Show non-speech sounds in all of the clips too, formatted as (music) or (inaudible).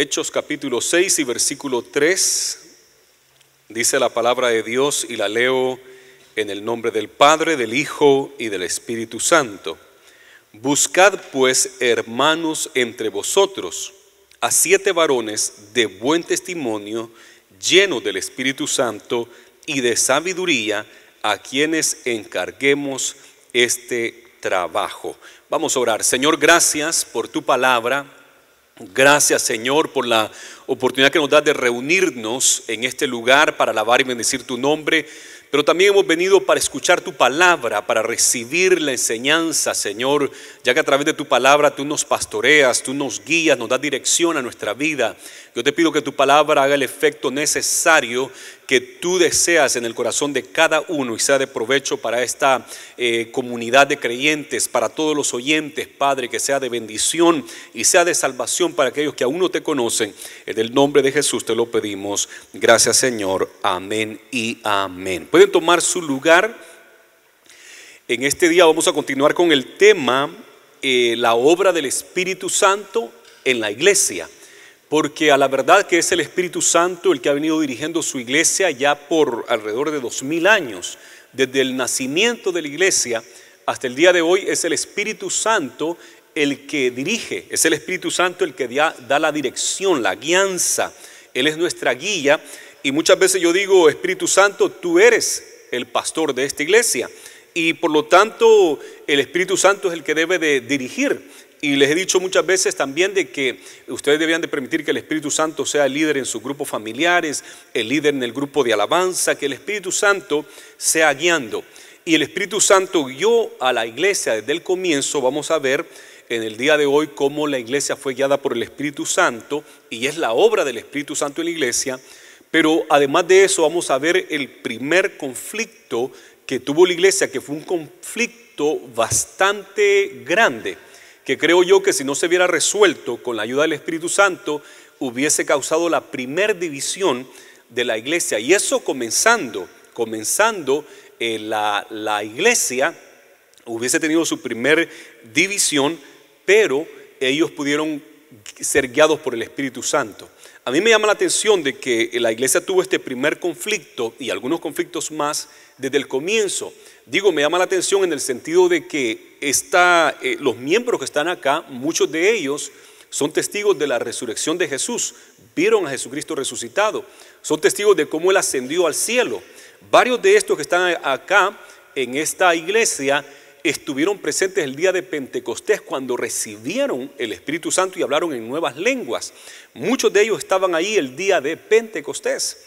Hechos capítulo 6 y versículo 3 dice la palabra de Dios y la leo en el nombre del Padre, del Hijo y del Espíritu Santo. Buscad pues, hermanos, entre vosotros a siete varones de buen testimonio, llenos del Espíritu Santo y de sabiduría, a quienes encarguemos este trabajo. Vamos a orar. Señor, gracias por tu palabra. Gracias Señor por la oportunidad que nos das de reunirnos en este lugar para alabar y bendecir tu nombre, pero también hemos venido para escuchar tu palabra, para recibir la enseñanza Señor ya que a través de tu palabra tú nos pastoreas, tú nos guías, nos das dirección a nuestra vida. Yo te pido que tu palabra haga el efecto necesario que tú deseas en el corazón de cada uno y sea de provecho para esta eh, comunidad de creyentes, para todos los oyentes, Padre, que sea de bendición y sea de salvación para aquellos que aún no te conocen. En el nombre de Jesús te lo pedimos. Gracias Señor. Amén y amén. Pueden tomar su lugar. En este día vamos a continuar con el tema eh, la obra del Espíritu Santo en la iglesia, porque a la verdad que es el Espíritu Santo el que ha venido dirigiendo su iglesia ya por alrededor de dos mil años, desde el nacimiento de la iglesia hasta el día de hoy es el Espíritu Santo el que dirige, es el Espíritu Santo el que da, da la dirección, la guianza, Él es nuestra guía y muchas veces yo digo, Espíritu Santo, tú eres el pastor de esta iglesia y por lo tanto el Espíritu Santo es el que debe de dirigir. Y les he dicho muchas veces también de que ustedes debían de permitir que el Espíritu Santo sea el líder en sus grupos familiares, el líder en el grupo de alabanza, que el Espíritu Santo sea guiando. Y el Espíritu Santo guió a la iglesia desde el comienzo, vamos a ver en el día de hoy cómo la iglesia fue guiada por el Espíritu Santo y es la obra del Espíritu Santo en la iglesia. Pero además de eso vamos a ver el primer conflicto que tuvo la iglesia, que fue un conflicto bastante grande, que creo yo que si no se hubiera resuelto con la ayuda del Espíritu Santo, hubiese causado la primer división de la iglesia. Y eso comenzando, comenzando eh, la, la iglesia, hubiese tenido su primer división, pero ellos pudieron ser guiados por el Espíritu Santo. A mí me llama la atención de que la iglesia tuvo este primer conflicto y algunos conflictos más desde el comienzo, Digo, me llama la atención en el sentido de que está, eh, los miembros que están acá, muchos de ellos son testigos de la resurrección de Jesús, vieron a Jesucristo resucitado, son testigos de cómo Él ascendió al cielo. Varios de estos que están acá en esta iglesia estuvieron presentes el día de Pentecostés cuando recibieron el Espíritu Santo y hablaron en nuevas lenguas. Muchos de ellos estaban ahí el día de Pentecostés.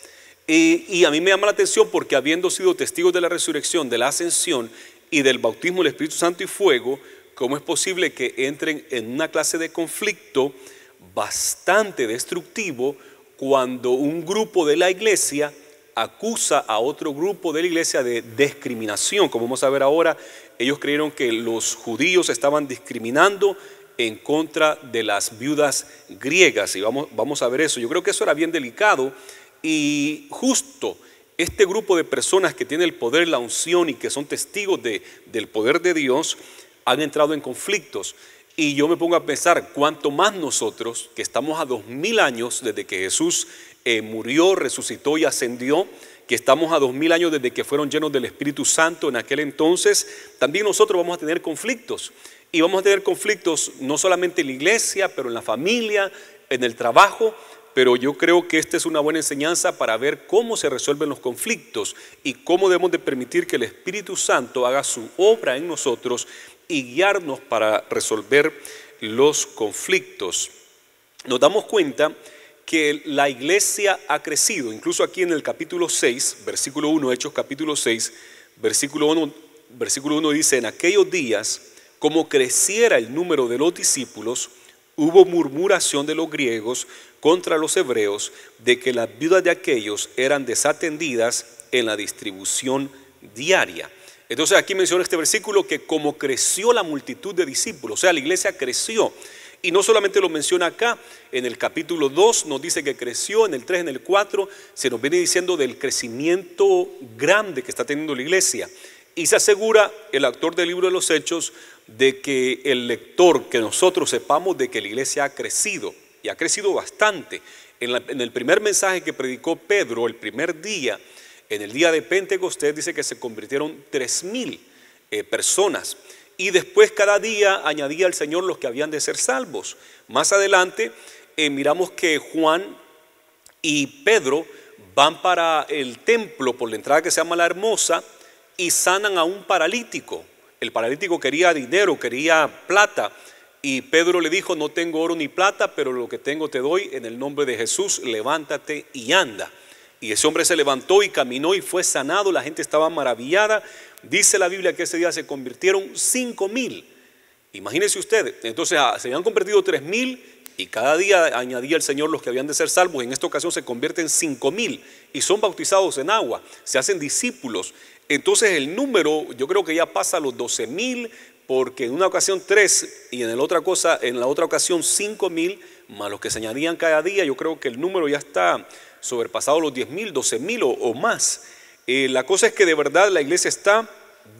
Y, a mí me llama la atención porque habiendo sido testigos de la resurrección, de la ascensión y del bautismo del Espíritu Santo y fuego, ¿cómo es posible que entren en una clase de conflicto bastante destructivo cuando un grupo de la iglesia acusa a otro grupo de la iglesia de discriminación? Como vamos a ver ahora, ellos creyeron que los judíos estaban discriminando en contra de las viudas griegas y vamos, vamos a ver eso. Yo creo que eso era bien delicado y justo este grupo de personas que tiene el poder, la unción y que son testigos del poder de Dios, han entrado en conflictos. Y yo me pongo a pensar, cuánto más nosotros, que estamos a dos mil años desde que Jesús eh, murió, resucitó y ascendió, que estamos a dos mil años desde que fueron llenos del Espíritu Santo en aquel entonces, también nosotros vamos a tener conflictos. Y vamos a tener conflictos no solamente en la iglesia, pero en la familia, en el trabajo, pero yo creo que esta es una buena enseñanza para ver cómo se resuelven los conflictos y cómo debemos de permitir que el Espíritu Santo haga su obra en nosotros y guiarnos para resolver los conflictos. Nos damos cuenta que la iglesia ha crecido, incluso aquí en el capítulo 6, versículo 1, Hechos capítulo 6, versículo 1, versículo 1 dice, en aquellos días, como creciera el número de los discípulos, hubo murmuración de los griegos, contra los hebreos de que las viudas de aquellos eran desatendidas en la distribución diaria. Entonces aquí menciona este versículo que como creció la multitud de discípulos, o sea, la iglesia creció. Y no solamente lo menciona acá, en el capítulo 2 nos dice que creció, en el 3, en el 4 se nos viene diciendo del crecimiento grande que está teniendo la iglesia. Y se asegura el autor del libro de los Hechos de que el lector, que nosotros sepamos de que la iglesia ha crecido y ha crecido bastante. En, el primer mensaje que predicó Pedro, el primer día, en el día de Pentecostés, dice que se convirtieron 3.000 mil eh, personas. Y después cada día añadía al Señor los que habían de ser salvos. Más adelante eh, miramos que Juan y Pedro van para el templo por la entrada que se llama La Hermosa y sanan a un paralítico. El paralítico quería dinero, quería plata y Pedro le dijo, no tengo oro ni plata, pero lo que tengo te doy en el nombre de Jesús, levántate y anda. Y ese hombre se levantó y caminó y fue sanado, la gente estaba maravillada. Dice la Biblia que ese día se convirtieron cinco mil. Imagínense ustedes, entonces ah, se habían convertido tres mil y cada día añadía el Señor los que habían de ser salvos. En esta ocasión se convierten cinco mil y son bautizados en agua, se hacen discípulos. Entonces el número yo creo que ya pasa a los doce mil, porque en una ocasión tres y en, otra cosa, en la otra ocasión cinco mil, más los que se añadían cada día, yo creo que el número ya está sobrepasado los diez mil, doce mil o, más. Eh, la cosa es que de verdad la iglesia está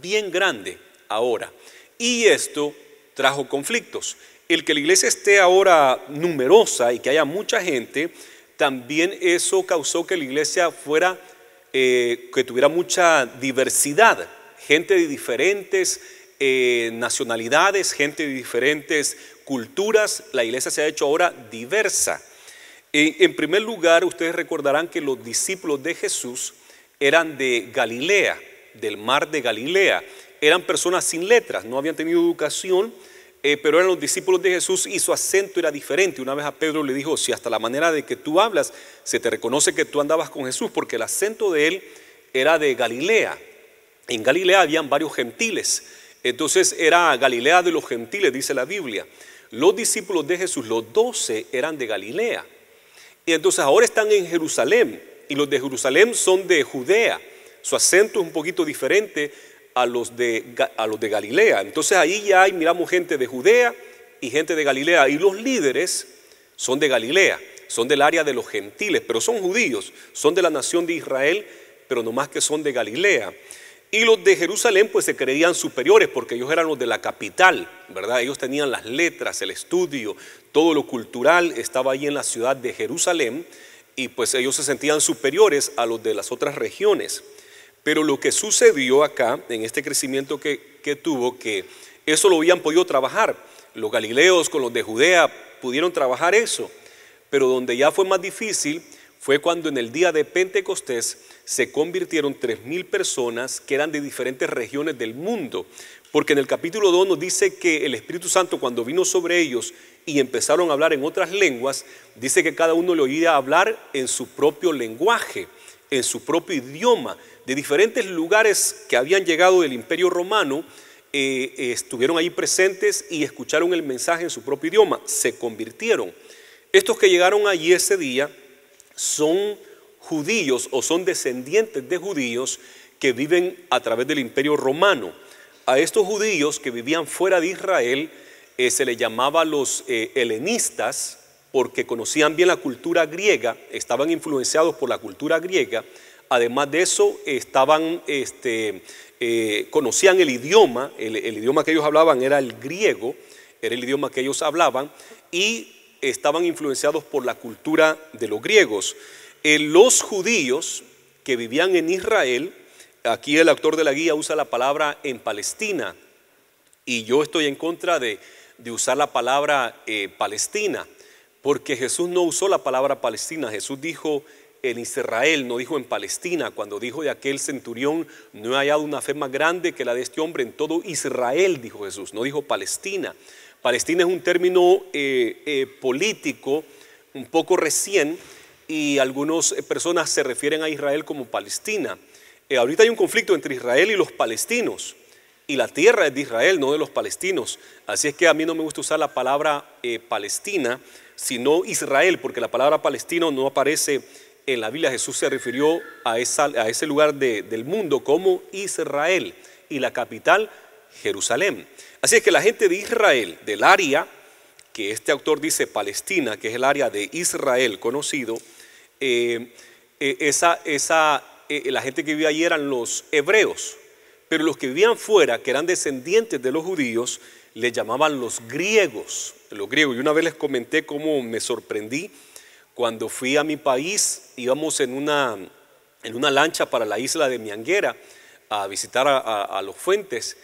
bien grande ahora. Y esto trajo conflictos. El que la iglesia esté ahora numerosa y que haya mucha gente, también eso causó que la iglesia fuera, eh, que tuviera mucha diversidad, gente de diferentes eh, nacionalidades, gente de diferentes culturas. La iglesia se ha hecho ahora diversa. Eh, en, primer lugar, ustedes recordarán que los discípulos de Jesús eran de Galilea, del mar de Galilea. Eran personas sin letras, no habían tenido educación, eh, pero eran los discípulos de Jesús y su acento era diferente. Una vez a Pedro le dijo, si hasta la manera de que tú hablas se te reconoce que tú andabas con Jesús, porque el acento de él era de Galilea. En Galilea habían varios gentiles entonces era Galilea de los gentiles, dice la Biblia. Los discípulos de Jesús, los doce, eran de Galilea. Y entonces ahora están en Jerusalén y los de Jerusalén son de Judea. Su acento es un poquito diferente a los de, a los de Galilea. Entonces ahí ya hay, miramos gente de Judea y gente de Galilea. Y los líderes son de Galilea, son del área de los gentiles, pero son judíos, son de la nación de Israel, pero nomás que son de Galilea. Y los de Jerusalén pues se creían superiores porque ellos eran los de la capital, ¿verdad? Ellos tenían las letras, el estudio, todo lo cultural estaba ahí en la ciudad de Jerusalén y pues ellos se sentían superiores a los de las otras regiones. Pero lo que sucedió acá, en este crecimiento que, que tuvo, que eso lo habían podido trabajar. Los galileos con los de Judea pudieron trabajar eso, pero donde ya fue más difícil fue cuando en el día de Pentecostés se convirtieron 3.000 personas que eran de diferentes regiones del mundo. Porque en el capítulo 2 nos dice que el Espíritu Santo cuando vino sobre ellos y empezaron a hablar en otras lenguas, dice que cada uno le oía hablar en su propio lenguaje, en su propio idioma. De diferentes lugares que habían llegado del Imperio Romano, eh, estuvieron ahí presentes y escucharon el mensaje en su propio idioma, se convirtieron. Estos que llegaron allí ese día son judíos o son descendientes de judíos que viven a través del imperio romano. A estos judíos que vivían fuera de Israel eh, se les llamaba los eh, helenistas porque conocían bien la cultura griega, estaban influenciados por la cultura griega, además de eso estaban, este, eh, conocían el idioma, el, el idioma que ellos hablaban era el griego, era el idioma que ellos hablaban, y estaban influenciados por la cultura de los griegos. Eh, los judíos que vivían en Israel, aquí el actor de la guía usa la palabra en Palestina, y yo estoy en contra de, usar la palabra eh, Palestina, porque Jesús no usó la palabra Palestina, Jesús dijo en Israel, no dijo en Palestina, cuando dijo de aquel centurión, no he una fe más grande que la de este hombre en todo Israel, dijo Jesús, no dijo Palestina. Palestina es un término eh, eh, político un poco recién y algunas eh, personas se refieren a Israel como Palestina. ahorita hay un conflicto entre Israel y los palestinos y la tierra es de Israel, no de los palestinos. Así es que a mí no me gusta usar la palabra Palestina, sino Israel, porque la palabra palestino no aparece en la Biblia. Jesús se refirió a, ese lugar del mundo como Israel y la capital Jerusalén. Así es que la gente de Israel, del área que este autor dice Palestina, que es el área de Israel conocido, eh, eh, esa, esa, eh, la gente que vivía allí eran los hebreos, pero los que vivían fuera, que eran descendientes de los judíos, le llamaban los griegos, los griegos. Y una vez les comenté cómo me sorprendí cuando fui a mi país, íbamos en una, en una lancha para la isla de Mianguera a visitar a los fuentes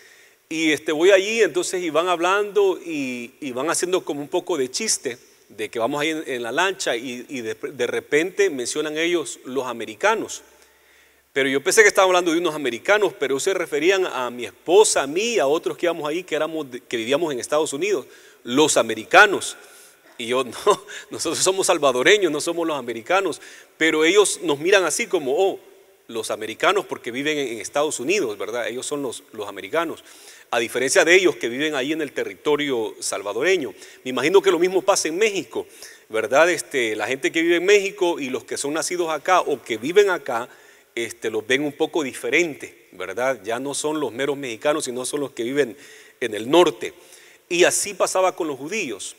y este, voy allí, entonces, y van hablando y, van haciendo como un poco de chiste de que vamos ahí en, la lancha y, de, repente mencionan ellos los americanos. Pero yo pensé que estaban hablando de unos americanos, pero se referían a mi esposa, a mí, a otros que íbamos ahí, que, que vivíamos en Estados Unidos, los americanos. Y yo, (laughs) no, nosotros somos salvadoreños, no somos los americanos, pero ellos nos miran así como, oh, los americanos porque viven en, Estados Unidos, ¿verdad? Ellos son los americanos a diferencia de ellos que viven ahí en el territorio salvadoreño. Me imagino que lo mismo pasa en México, ¿verdad? Este, la gente que vive en México y los que son nacidos acá o que viven acá, este, los ven un poco diferente, ¿verdad? Ya no son los meros mexicanos, sino son los que viven en el norte. Y así pasaba con los judíos.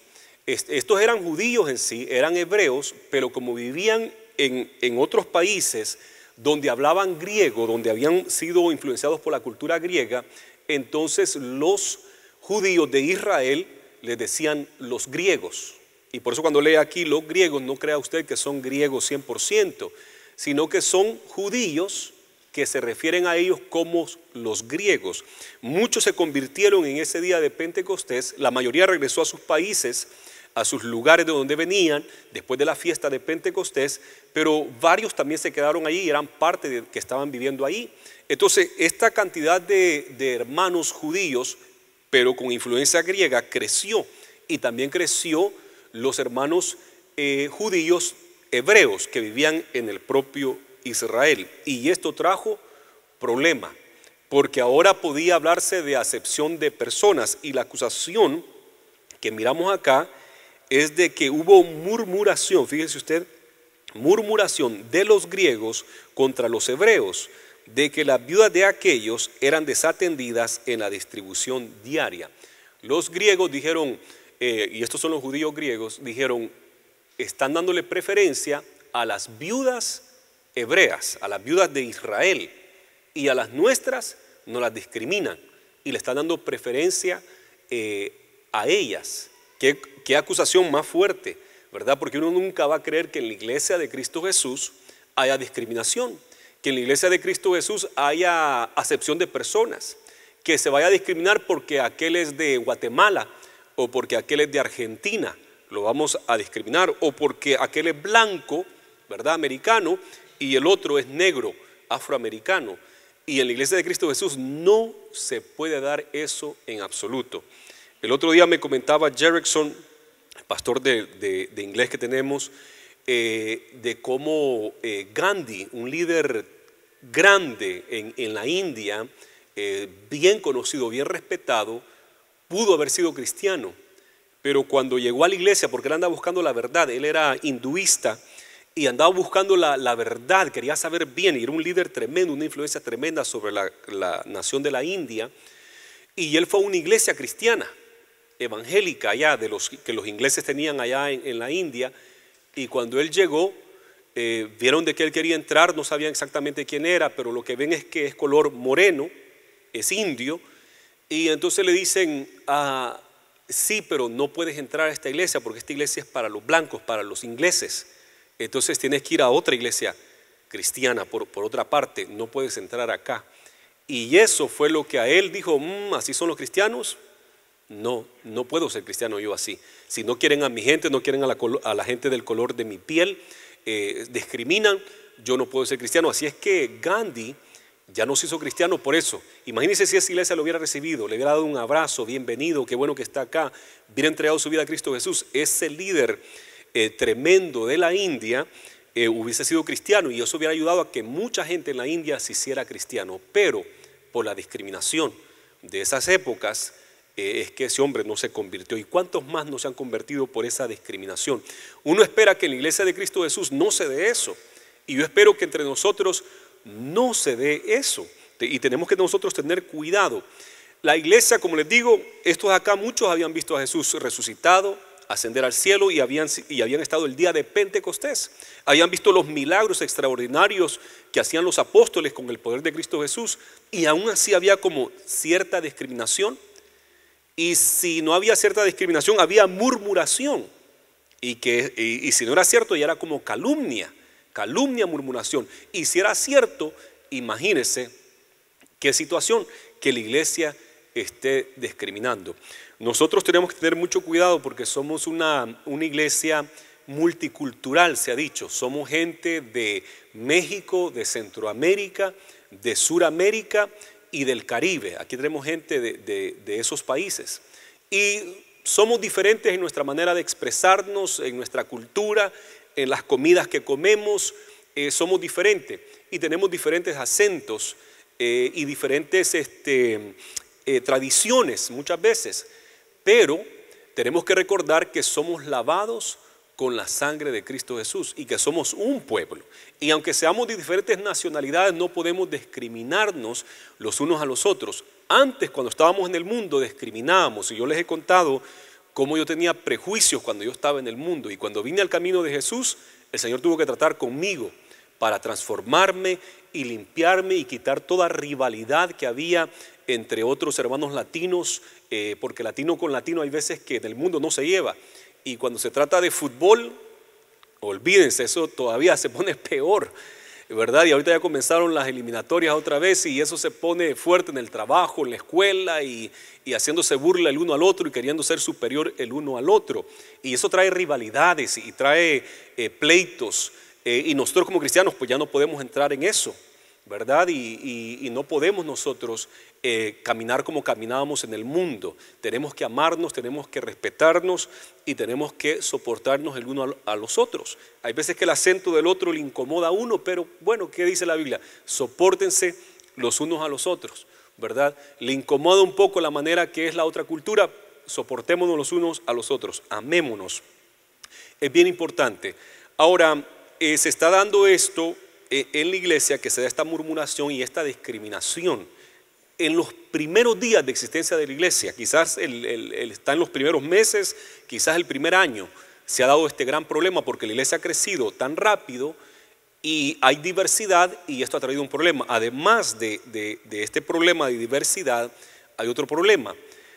Estos eran judíos en sí, eran hebreos, pero como vivían en, en, otros países donde hablaban griego, donde habían sido influenciados por la cultura griega, entonces los judíos de Israel les decían los griegos. Y por eso cuando lee aquí los griegos, no crea usted que son griegos 100%, sino que son judíos que se refieren a ellos como los griegos. Muchos se convirtieron en ese día de Pentecostés, la mayoría regresó a sus países, a sus lugares de donde venían después de la fiesta de Pentecostés, pero varios también se quedaron allí y eran parte de que estaban viviendo ahí. Entonces, esta cantidad de, hermanos judíos, pero con influencia griega, creció. Y también creció los hermanos eh, judíos hebreos que vivían en el propio Israel. Y esto trajo problema, porque ahora podía hablarse de acepción de personas. Y la acusación que miramos acá es de que hubo murmuración, fíjese usted, murmuración de los griegos contra los hebreos de que las viudas de aquellos eran desatendidas en la distribución diaria. Los griegos dijeron, eh, y estos son los judíos griegos, dijeron, están dándole preferencia a las viudas hebreas, a las viudas de Israel, y a las nuestras no las discriminan, y le están dando preferencia eh, a ellas. qué acusación más fuerte, ¿verdad? Porque uno nunca va a creer que en la iglesia de Cristo Jesús haya discriminación que en la iglesia de Cristo Jesús haya acepción de personas, que se vaya a discriminar porque aquel es de Guatemala o porque aquel es de Argentina, lo vamos a discriminar, o porque aquel es blanco, ¿verdad? Americano, y el otro es negro, afroamericano. Y en la iglesia de Cristo Jesús no se puede dar eso en absoluto. El otro día me comentaba Jerickson, pastor de, de inglés que tenemos, eh, de cómo eh, Gandhi, un líder grande en, la India, eh, bien conocido, bien respetado, pudo haber sido cristiano, pero cuando llegó a la iglesia, porque él andaba buscando la verdad, él era hinduista y andaba buscando la, verdad, quería saber bien, y era un líder tremendo, una influencia tremenda sobre la, nación de la India, y él fue a una iglesia cristiana, evangélica allá, de los que los ingleses tenían allá en la India, y cuando él llegó, eh, vieron de que él quería entrar, no sabían exactamente quién era, pero lo que ven es que es color moreno, es indio, y entonces le dicen, ah, sí, pero no puedes entrar a esta iglesia porque esta iglesia es para los blancos, para los ingleses, entonces tienes que ir a otra iglesia cristiana, por, por otra parte, no puedes entrar acá. Y eso fue lo que a él dijo, mm, así son los cristianos, no, no puedo ser cristiano yo así. Si no quieren a mi gente, no quieren a la, gente del color de mi piel, eh, discriminan, yo no puedo ser cristiano. Así es que Gandhi ya no se hizo cristiano por eso. Imagínense si esa iglesia lo hubiera recibido, le hubiera dado un abrazo, bienvenido, qué bueno que está acá, hubiera entregado su vida a Cristo Jesús. Ese líder eh, tremendo de la India eh, hubiese sido cristiano y eso hubiera ayudado a que mucha gente en la India se hiciera cristiano. Pero por la discriminación de esas épocas, eh, es que ese hombre no se convirtió. ¿Y cuántos más no se han convertido por esa discriminación? Uno espera que en la iglesia de Cristo Jesús no se dé eso. Y yo espero que entre nosotros no se dé eso. Y tenemos que nosotros tener cuidado. La iglesia, como les digo, estos acá muchos habían visto a Jesús resucitado, ascender al cielo y habían, y habían estado el día de Pentecostés. Habían visto los milagros extraordinarios que hacían los apóstoles con el poder de Cristo Jesús y aún así había como cierta discriminación y si no había cierta discriminación, había murmuración. Y, si no era cierto, ya era como calumnia, calumnia, murmuración. Y si era cierto, imagínese qué situación que la iglesia esté discriminando. Nosotros tenemos que tener mucho cuidado porque somos una, una iglesia multicultural, se ha dicho. Somos gente de México, de Centroamérica, de Suramérica y del Caribe. Aquí tenemos gente de, esos países. Y somos diferentes en nuestra manera de expresarnos, en nuestra cultura, en las comidas que comemos, eh, somos diferentes y tenemos diferentes acentos eh, y diferentes este, eh, tradiciones muchas veces, pero tenemos que recordar que somos lavados con la sangre de Cristo Jesús y que somos un pueblo. Y aunque seamos de diferentes nacionalidades, no podemos discriminarnos los unos a los otros. Antes, cuando estábamos en el mundo, discriminábamos. Y yo les he contado cómo yo tenía prejuicios cuando yo estaba en el mundo. Y cuando vine al camino de Jesús, el Señor tuvo que tratar conmigo para transformarme y limpiarme y quitar toda rivalidad que había entre otros hermanos latinos, eh, porque latino con latino hay veces que en el mundo no se lleva. Y cuando se trata de fútbol, olvídense, eso todavía se pone (laughs) peor, ¿verdad? Y ahorita ya comenzaron las eliminatorias otra vez y eso se pone fuerte en el trabajo, en la escuela y, haciéndose burla el uno al otro y queriendo ser superior el uno al otro. Y eso trae rivalidades y trae eh, pleitos. Eh, y nosotros como cristianos pues ya no podemos entrar en eso. ¿verdad? Y, no podemos nosotros eh, caminar como caminábamos en el mundo. Tenemos que amarnos, tenemos que respetarnos y tenemos que soportarnos el uno a los otros. Hay veces que el acento del otro le incomoda a uno, pero bueno, ¿qué dice la Biblia? Sopórtense los unos a los otros, ¿verdad? Le incomoda un poco la manera que es la otra cultura, soportémonos los unos a los otros, amémonos. Es bien importante. Ahora, eh, se está dando esto eh, en la iglesia que se da esta murmuración y esta discriminación. En los primeros días de existencia de la iglesia, quizás está en los primeros meses, quizás el primer año, se ha dado este gran problema porque la iglesia ha crecido tan rápido y hay diversidad y esto ha traído un problema. Además de, este problema de diversidad, hay otro problema,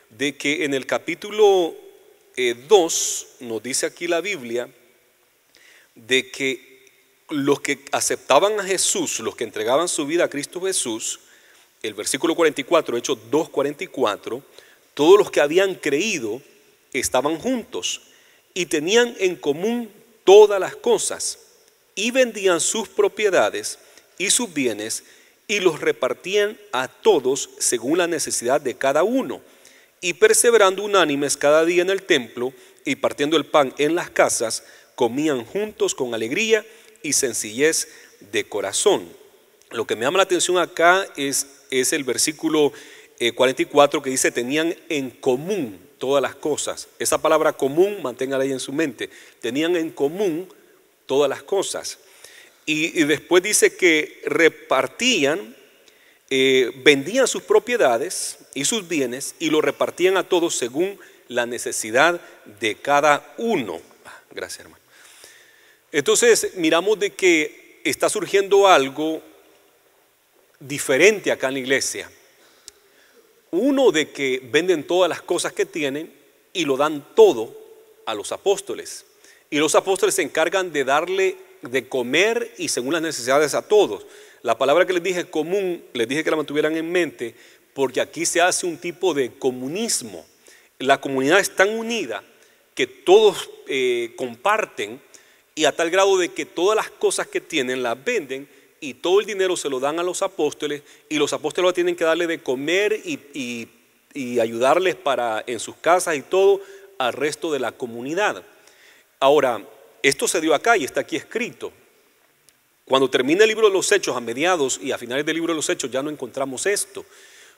de que en el capítulo 2 eh, nos dice aquí la Biblia, de que los que aceptaban a Jesús, los que entregaban su vida a Cristo Jesús, el versículo 44, Hecho 2:44, todos los que habían creído estaban juntos y tenían en común todas las cosas y vendían sus propiedades y sus bienes y los repartían a todos según la necesidad de cada uno y perseverando unánimes cada día en el templo y partiendo el pan en las casas, comían juntos con alegría y sencillez de corazón. Lo que me llama la atención acá es, es el versículo 44 eh, que dice, tenían en común todas las cosas. Esa palabra común, manténgala ahí en su mente, tenían en común todas las cosas. Y, después dice que repartían, eh, vendían sus propiedades y sus bienes y lo repartían a todos según la necesidad de cada uno. Ah, gracias, hermano. Entonces miramos de que está surgiendo algo diferente acá en la iglesia. Uno de que venden todas las cosas que tienen y lo dan todo a los apóstoles. Y los apóstoles se encargan de darle de comer y según las necesidades a todos. La palabra que les dije común, les dije que la mantuvieran en mente, porque aquí se hace un tipo de comunismo. La comunidad es tan unida que todos eh, comparten y a tal grado de que todas las cosas que tienen las venden y todo el dinero se lo dan a los apóstoles y los apóstoles tienen que darle de comer y, ayudarles para en sus casas y todo al resto de la comunidad. Ahora, esto se dio acá y está aquí escrito. Cuando termina el libro de los Hechos a mediados y a finales del libro de los Hechos ya no encontramos esto.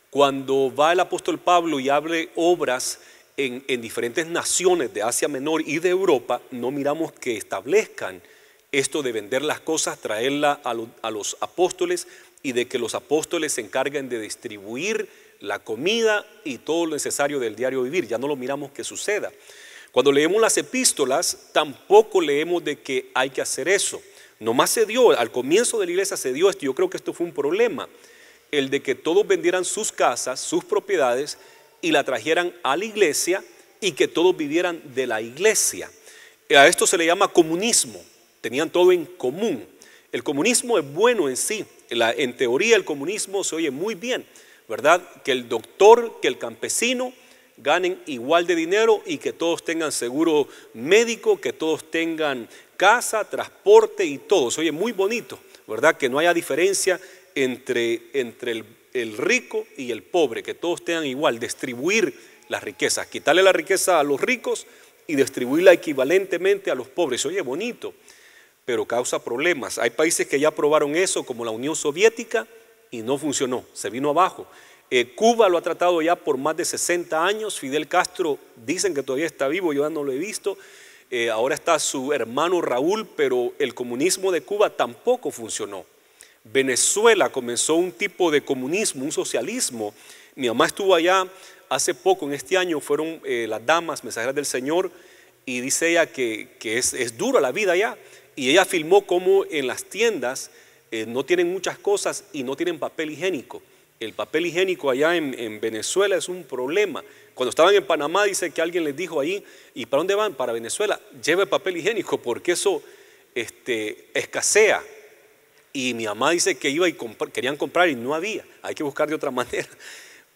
Cuando va el apóstol Pablo y hable obras en, diferentes naciones de Asia Menor y de Europa, no miramos que establezcan esto de vender las cosas, traerla a, a los apóstoles y de que los apóstoles se encarguen de distribuir la comida y todo lo necesario del diario vivir. Ya no lo miramos que suceda. Cuando leemos las epístolas, tampoco leemos de que hay que hacer eso. Nomás se dio, al comienzo de la iglesia se dio esto. Yo creo que esto fue un problema. El de que todos vendieran sus casas, sus propiedades y la trajeran a la iglesia y que todos vivieran de la iglesia. A esto se le llama comunismo, tenían todo en común. El comunismo es bueno en sí, en teoría el comunismo se oye muy bien, ¿verdad? Que el doctor, que el campesino ganen igual de dinero y que todos tengan seguro médico, que todos tengan casa, transporte y todo. Se oye muy bonito, ¿verdad? Que no haya diferencia entre, entre el el rico y el pobre, que todos tengan igual, distribuir las riquezas, quitarle la riqueza a los ricos y distribuirla equivalentemente a los pobres. Oye, bonito, pero causa problemas. Hay países que ya aprobaron eso, como la Unión Soviética, y no funcionó, se vino abajo. Eh, Cuba lo ha tratado ya por más de 60 años, Fidel Castro dicen que todavía está vivo, yo ya no lo he visto. Eh, ahora está su hermano Raúl, pero el comunismo de Cuba tampoco funcionó. Venezuela comenzó un tipo de comunismo, un socialismo. Mi mamá estuvo allá hace poco, en este año, fueron eh, las damas mensajeras del Señor y dice ella que, es, dura la vida allá. Y ella filmó cómo en las tiendas eh, no tienen muchas cosas y no tienen papel higiénico. El papel higiénico allá en, Venezuela es un problema. Cuando estaban en Panamá dice que alguien les dijo ahí, ¿y para dónde van? Para Venezuela, lleve papel higiénico porque eso este, escasea. Y mi mamá dice que iba y querían comprar y no había. Hay que buscar de otra (laughs) manera.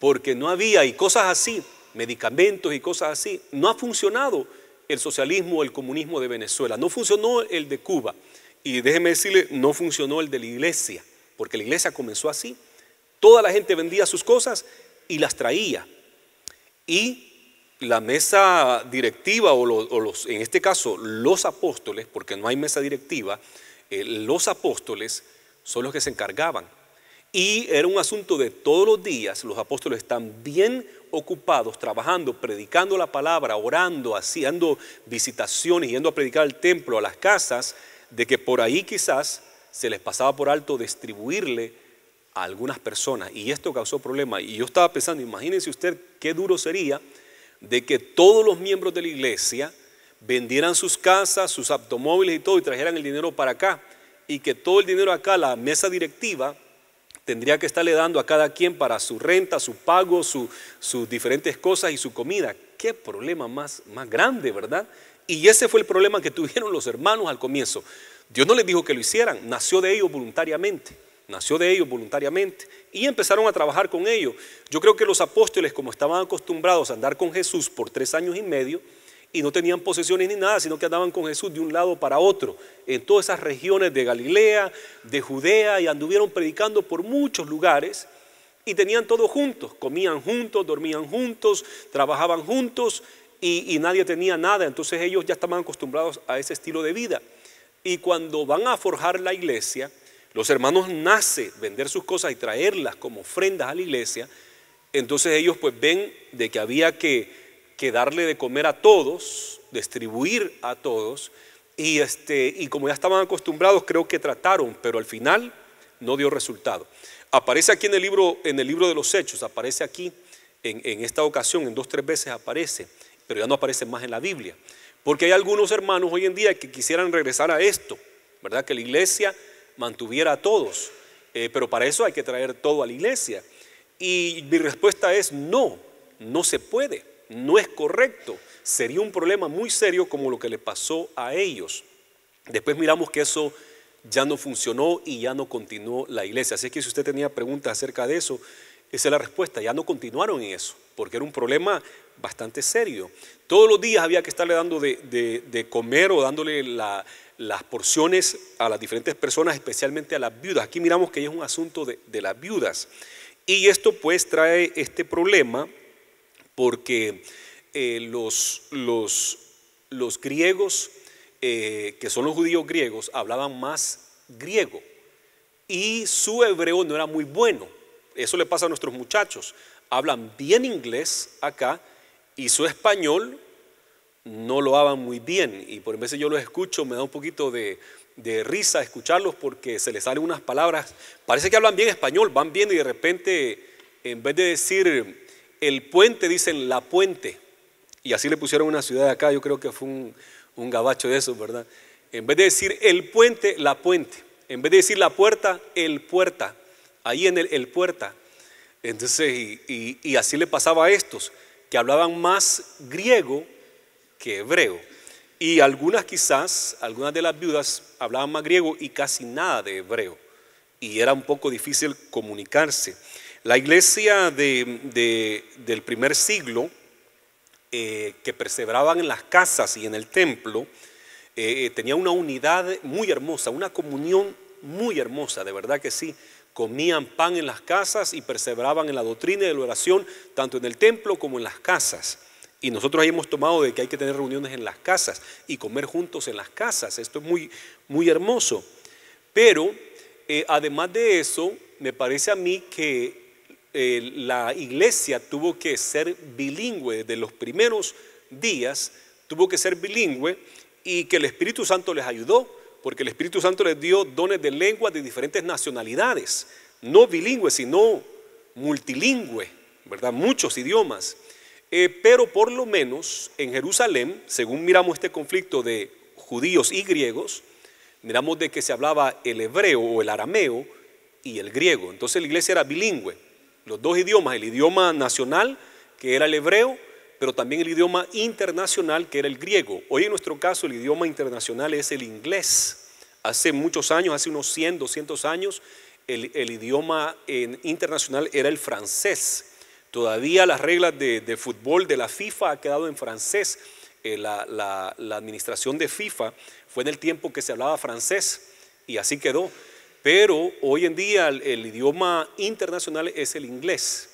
Porque no había y cosas así, medicamentos y cosas así. No ha funcionado el socialismo o el comunismo de Venezuela. No funcionó el de Cuba. Y déjeme decirle, no funcionó el de la iglesia. Porque la iglesia comenzó así. Toda la gente vendía sus cosas y las traía. Y la mesa directiva o, en este caso los apóstoles, porque no hay mesa directiva, eh, los apóstoles son los que se encargaban. Y era un asunto de todos los días, los apóstoles están bien ocupados trabajando, predicando la palabra, orando, haciendo visitaciones, yendo a predicar al templo, a las casas, de que por ahí quizás se les pasaba por alto distribuirle a algunas personas. Y esto causó problemas. Y yo estaba pensando, imagínense usted qué duro sería de que todos los miembros de la iglesia vendieran sus casas, sus automóviles y todo y trajeran el dinero para acá. Y que todo el dinero acá, la mesa directiva, tendría que estarle dando a cada quien para su renta, su pago, sus diferentes cosas y su comida. Qué problema más, más grande, ¿verdad? Y ese fue el problema que (laughs) tuvieron los hermanos al comienzo. Dios no les dijo que lo hicieran, nació de ellos voluntariamente nació de ellos voluntariamente, y empezaron a trabajar con ellos. Yo creo que los apóstoles, como estaban acostumbrados a andar con Jesús por tres años y medio, y no tenían posesiones ni nada, sino que andaban con Jesús de un lado para otro, en todas esas regiones de Galilea, de Judea, y anduvieron predicando por muchos lugares y tenían todo juntos, comían juntos, dormían juntos, trabajaban juntos y, y nadie tenía nada, entonces ellos ya estaban acostumbrados a ese estilo de vida. Y cuando van a forjar la iglesia, los hermanos nace vender sus cosas y traerlas como ofrendas a la iglesia, entonces ellos pues ven de que había que que darle de comer a todos, distribuir a todos, y, este, y como ya estaban acostumbrados, creo que trataron, pero al final no dio resultado. Aparece aquí en el libro, en el libro de los Hechos, aparece aquí, en, esta ocasión, en dos, tres veces aparece, pero ya no aparece más en la Biblia. Porque hay algunos hermanos hoy en día que quisieran regresar a esto, ¿verdad? Que la iglesia mantuviera a todos. Eh, pero para eso hay que traer todo a la iglesia. Y mi respuesta es no, no se puede no es correcto. Sería un problema muy serio como lo que le pasó a ellos. Después miramos que eso ya no funcionó y ya no continuó la iglesia. Así que si usted tenía preguntas acerca de eso, esa es la respuesta. Ya no continuaron en eso, porque era un problema bastante serio. Todos los días había que estarle dando de, comer o dándole las porciones a las diferentes personas, especialmente a las viudas. Aquí miramos que es un asunto de las viudas. Y esto pues trae este problema porque eh, los, los, los, griegos, eh, que son los judíos griegos, hablaban más griego y su hebreo no era muy bueno. Eso le pasa a nuestros muchachos. Hablan bien inglés acá y su español no lo hablan muy bien. Y por veces yo los escucho, me da un poquito de, risa escucharlos porque se les salen unas palabras. Parece que hablan bien español, van bien y de repente, en vez de decir el puente, dicen la puente. Y así le pusieron una ciudad acá, yo creo que fue un, gabacho de esos, ¿verdad? En vez de decir el puente, la puente. En vez de decir la puerta, el puerta. Ahí en el, el puerta. Entonces, y, y así le pasaba a estos, que hablaban más griego que hebreo. Y algunas quizás, algunas de las viudas hablaban más griego y casi nada de hebreo. Y era un poco difícil comunicarse. La iglesia del primer siglo, eh, que perseveraban en las casas y en el templo, eh, eh, tenía una unidad muy hermosa, una comunión muy hermosa, de verdad que sí. Comían pan en las casas y perseveraban en la doctrina y la oración, tanto en el templo como en las casas. Y nosotros ahí hemos tomado de que hay que tener reuniones en las casas y comer juntos en las casas. Esto es muy, muy hermoso. Pero además de eso, me parece a mí que eh, la iglesia tuvo que ser bilingüe desde los primeros días, tuvo que ser bilingüe y que el Espíritu Santo les ayudó, porque el Espíritu Santo les dio dones de lengua de diferentes nacionalidades, no bilingüe, sino multilingüe, ¿verdad? Muchos idiomas. Eh, pero por lo menos en Jerusalén, según miramos este conflicto de judíos y griegos, miramos de que se hablaba el hebreo o el arameo y el griego. Entonces la iglesia era bilingüe los dos idiomas, el idioma nacional, que era el hebreo, pero también el idioma internacional, que era el griego. Hoy en nuestro caso el idioma internacional es el inglés. Hace muchos años, hace unos 100, 200 años, el, idioma eh, internacional era el francés. Todavía las reglas de, fútbol de la FIFA ha quedado en francés. Eh, la administración de FIFA fue en el tiempo que se hablaba francés y así quedó pero hoy en día el, idioma internacional es el inglés.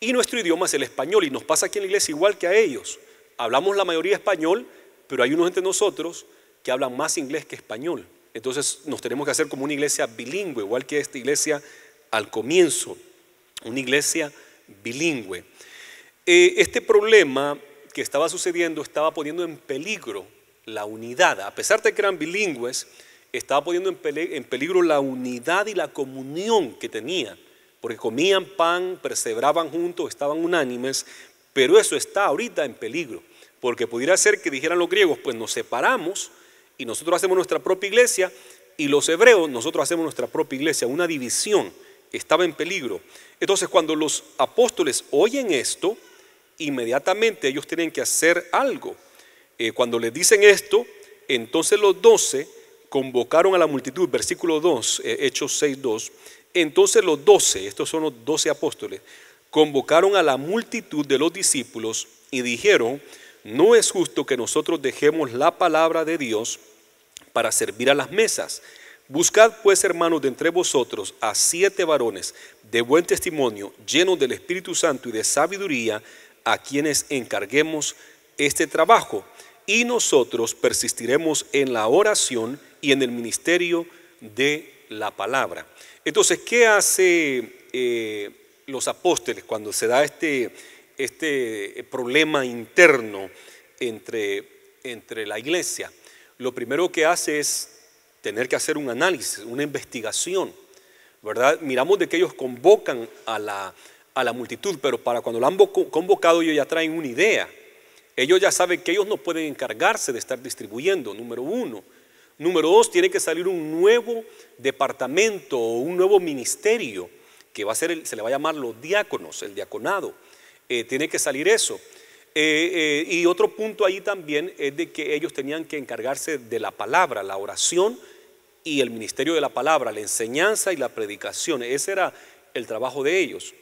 Y nuestro idioma es el español y nos pasa aquí en la iglesia igual que a ellos. Hablamos la mayoría español, pero hay unos entre nosotros que hablan más inglés que español. Entonces nos tenemos que hacer como una iglesia bilingüe, igual que esta iglesia al comienzo, una iglesia bilingüe. Eh, este problema que estaba sucediendo estaba poniendo en peligro la unidad. A pesar de que eran bilingües, estaba poniendo en, peligro la unidad y la comunión que tenía porque comían pan, perseveraban juntos, estaban unánimes, pero eso está ahorita en peligro, porque pudiera ser que dijeran los griegos, pues nos separamos y nosotros hacemos nuestra propia iglesia, y los hebreos, nosotros hacemos nuestra propia iglesia, una división estaba en peligro. Entonces cuando los apóstoles oyen esto, inmediatamente ellos tienen que hacer algo. Eh, cuando les dicen esto, entonces los doce convocaron a la multitud, versículo 2, eh, Hechos 6, 2, entonces los doce, estos son los doce apóstoles, convocaron a la multitud de los discípulos y dijeron, no es justo que nosotros dejemos la palabra de Dios para servir a las mesas. Buscad pues, hermanos, de entre vosotros a siete varones de buen testimonio, llenos del Espíritu Santo y de sabiduría, a quienes encarguemos este trabajo. Y nosotros persistiremos en la oración y en el ministerio de la palabra. Entonces, ¿qué hace eh, los apóstoles cuando se da este, este problema interno entre, entre la iglesia? Lo primero que hace es tener que hacer un análisis, una investigación, ¿verdad? Miramos de que ellos convocan a la, a la multitud, pero para cuando la han convocado ellos ya traen una idea. Ellos ya saben que ellos no pueden encargarse de estar distribuyendo, número uno. Número dos, tiene que salir un nuevo departamento o un nuevo ministerio que va a ser, se le va a llamar los diáconos, el diaconado. Eh, tiene que salir eso. Eh, eh, y otro punto ahí también es de que ellos tenían que encargarse de la palabra, la oración y el ministerio de la palabra, la enseñanza y la predicación. Ese era el trabajo de ellos.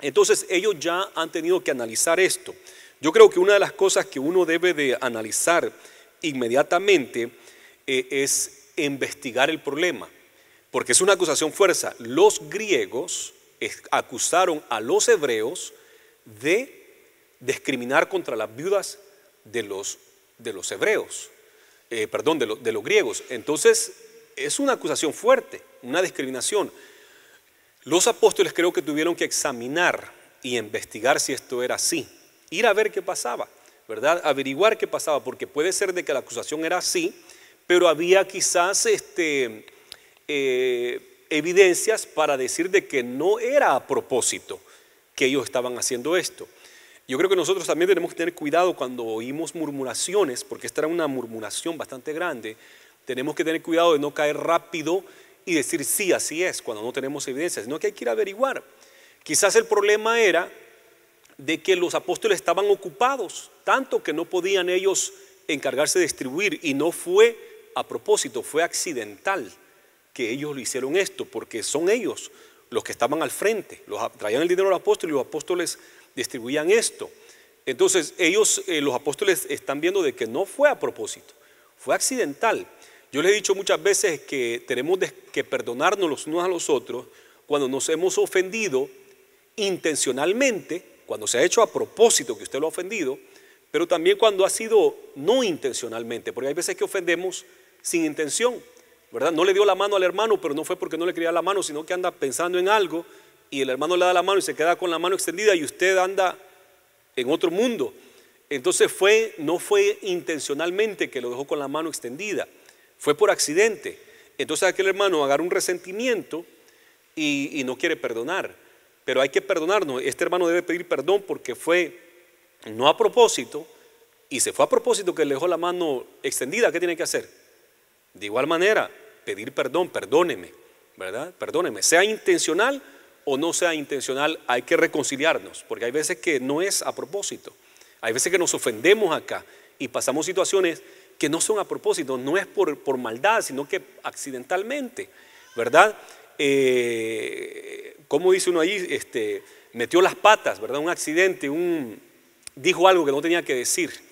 Entonces ellos ya han tenido que analizar esto. Yo creo que una de las cosas que uno debe de analizar inmediatamente eh, es investigar el problema, porque es una acusación fuerza. Los griegos acusaron a los hebreos de discriminar contra las viudas de los, de los hebreos, eh, perdón, de, de los griegos. Entonces, es una acusación fuerte, una discriminación. Los apóstoles creo que tuvieron que examinar y investigar si esto era así, ir a ver qué pasaba, ¿verdad? Averiguar qué pasaba, porque puede ser de que la acusación era así, pero había quizás este, eh, evidencias para decir de que no era a propósito que ellos estaban haciendo esto. Yo creo que nosotros también tenemos que tener cuidado cuando oímos murmuraciones, porque esta era una murmuración bastante grande, tenemos que tener cuidado de no caer rápido y decir sí, así es, cuando no tenemos evidencias, sino que hay que ir a averiguar. Quizás el problema era de que los apóstoles estaban ocupados, tanto que no podían ellos encargarse de distribuir y no fue a propósito, fue accidental que ellos lo hicieron esto, porque son ellos los que estaban al frente, los traían el dinero al los apóstoles y los apóstoles distribuían esto. Entonces ellos, eh, los apóstoles están viendo de que no fue a propósito, fue accidental. Yo les he dicho muchas veces que tenemos que perdonarnos los unos a los otros cuando nos hemos ofendido intencionalmente, cuando se ha hecho a propósito que usted lo ha ofendido, pero también cuando ha sido no intencionalmente, porque hay veces que ofendemos sin intención, ¿verdad? No le dio la mano al hermano, pero no fue porque no le quería la mano, sino que anda pensando en algo y el hermano le da la mano y se queda con la mano extendida y usted anda en otro mundo. Entonces fue, no fue intencionalmente que lo dejó con la mano extendida, fue por accidente. Entonces aquel hermano agarra un resentimiento y, y no quiere perdonar. Pero hay que perdonarnos. Este hermano debe pedir perdón porque fue no a propósito y se fue a propósito que le dejó la mano extendida. ¿Qué tiene que hacer? De igual manera, pedir perdón, perdóneme, ¿verdad? Perdóneme, sea intencional o no sea intencional, hay que reconciliarnos, porque hay veces que no es a propósito. Hay veces que nos ofendemos acá y pasamos situaciones que no son a propósito, no es por, por maldad, sino que accidentalmente, ¿verdad? Eh, como dice uno ahí? Este, metió las patas, ¿verdad? Un accidente, un, dijo algo que no tenía que decir.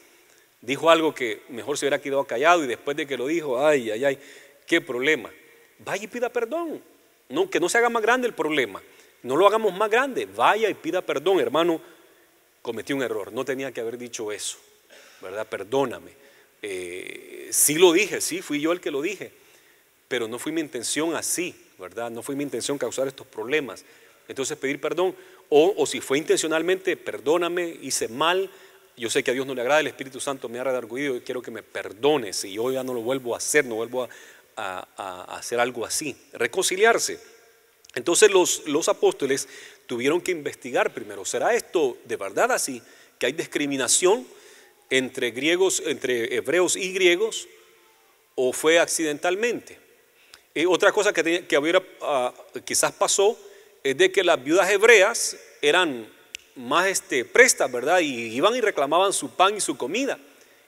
Dijo algo que mejor se hubiera quedado callado y después de que lo dijo, ay, ay, ay, qué problema. Vaya y pida perdón. No, que no se haga más grande el problema. No lo hagamos más grande. Vaya y pida perdón, hermano. Cometí un error. No tenía que haber dicho eso. ¿Verdad? Perdóname. Eh, sí lo dije, sí, fui yo el que lo dije. Pero no fue mi intención así, ¿verdad? No fue mi intención causar estos problemas. Entonces pedir perdón. O, o si fue intencionalmente, perdóname, hice mal yo sé que a Dios no le agrada, el Espíritu Santo me ha redarguido y quiero que me perdone si yo ya no lo vuelvo a hacer, no vuelvo a, hacer algo así. Reconciliarse. Entonces los, los apóstoles tuvieron que investigar primero, ¿será esto de verdad así? Que hay discriminación entre griegos, entre hebreos y griegos, o fue accidentalmente. Eh, otra cosa que, que ah, quizás pasó es de que las viudas hebreas eran más este, prestas, ¿verdad? Y iban y reclamaban su pan y su comida.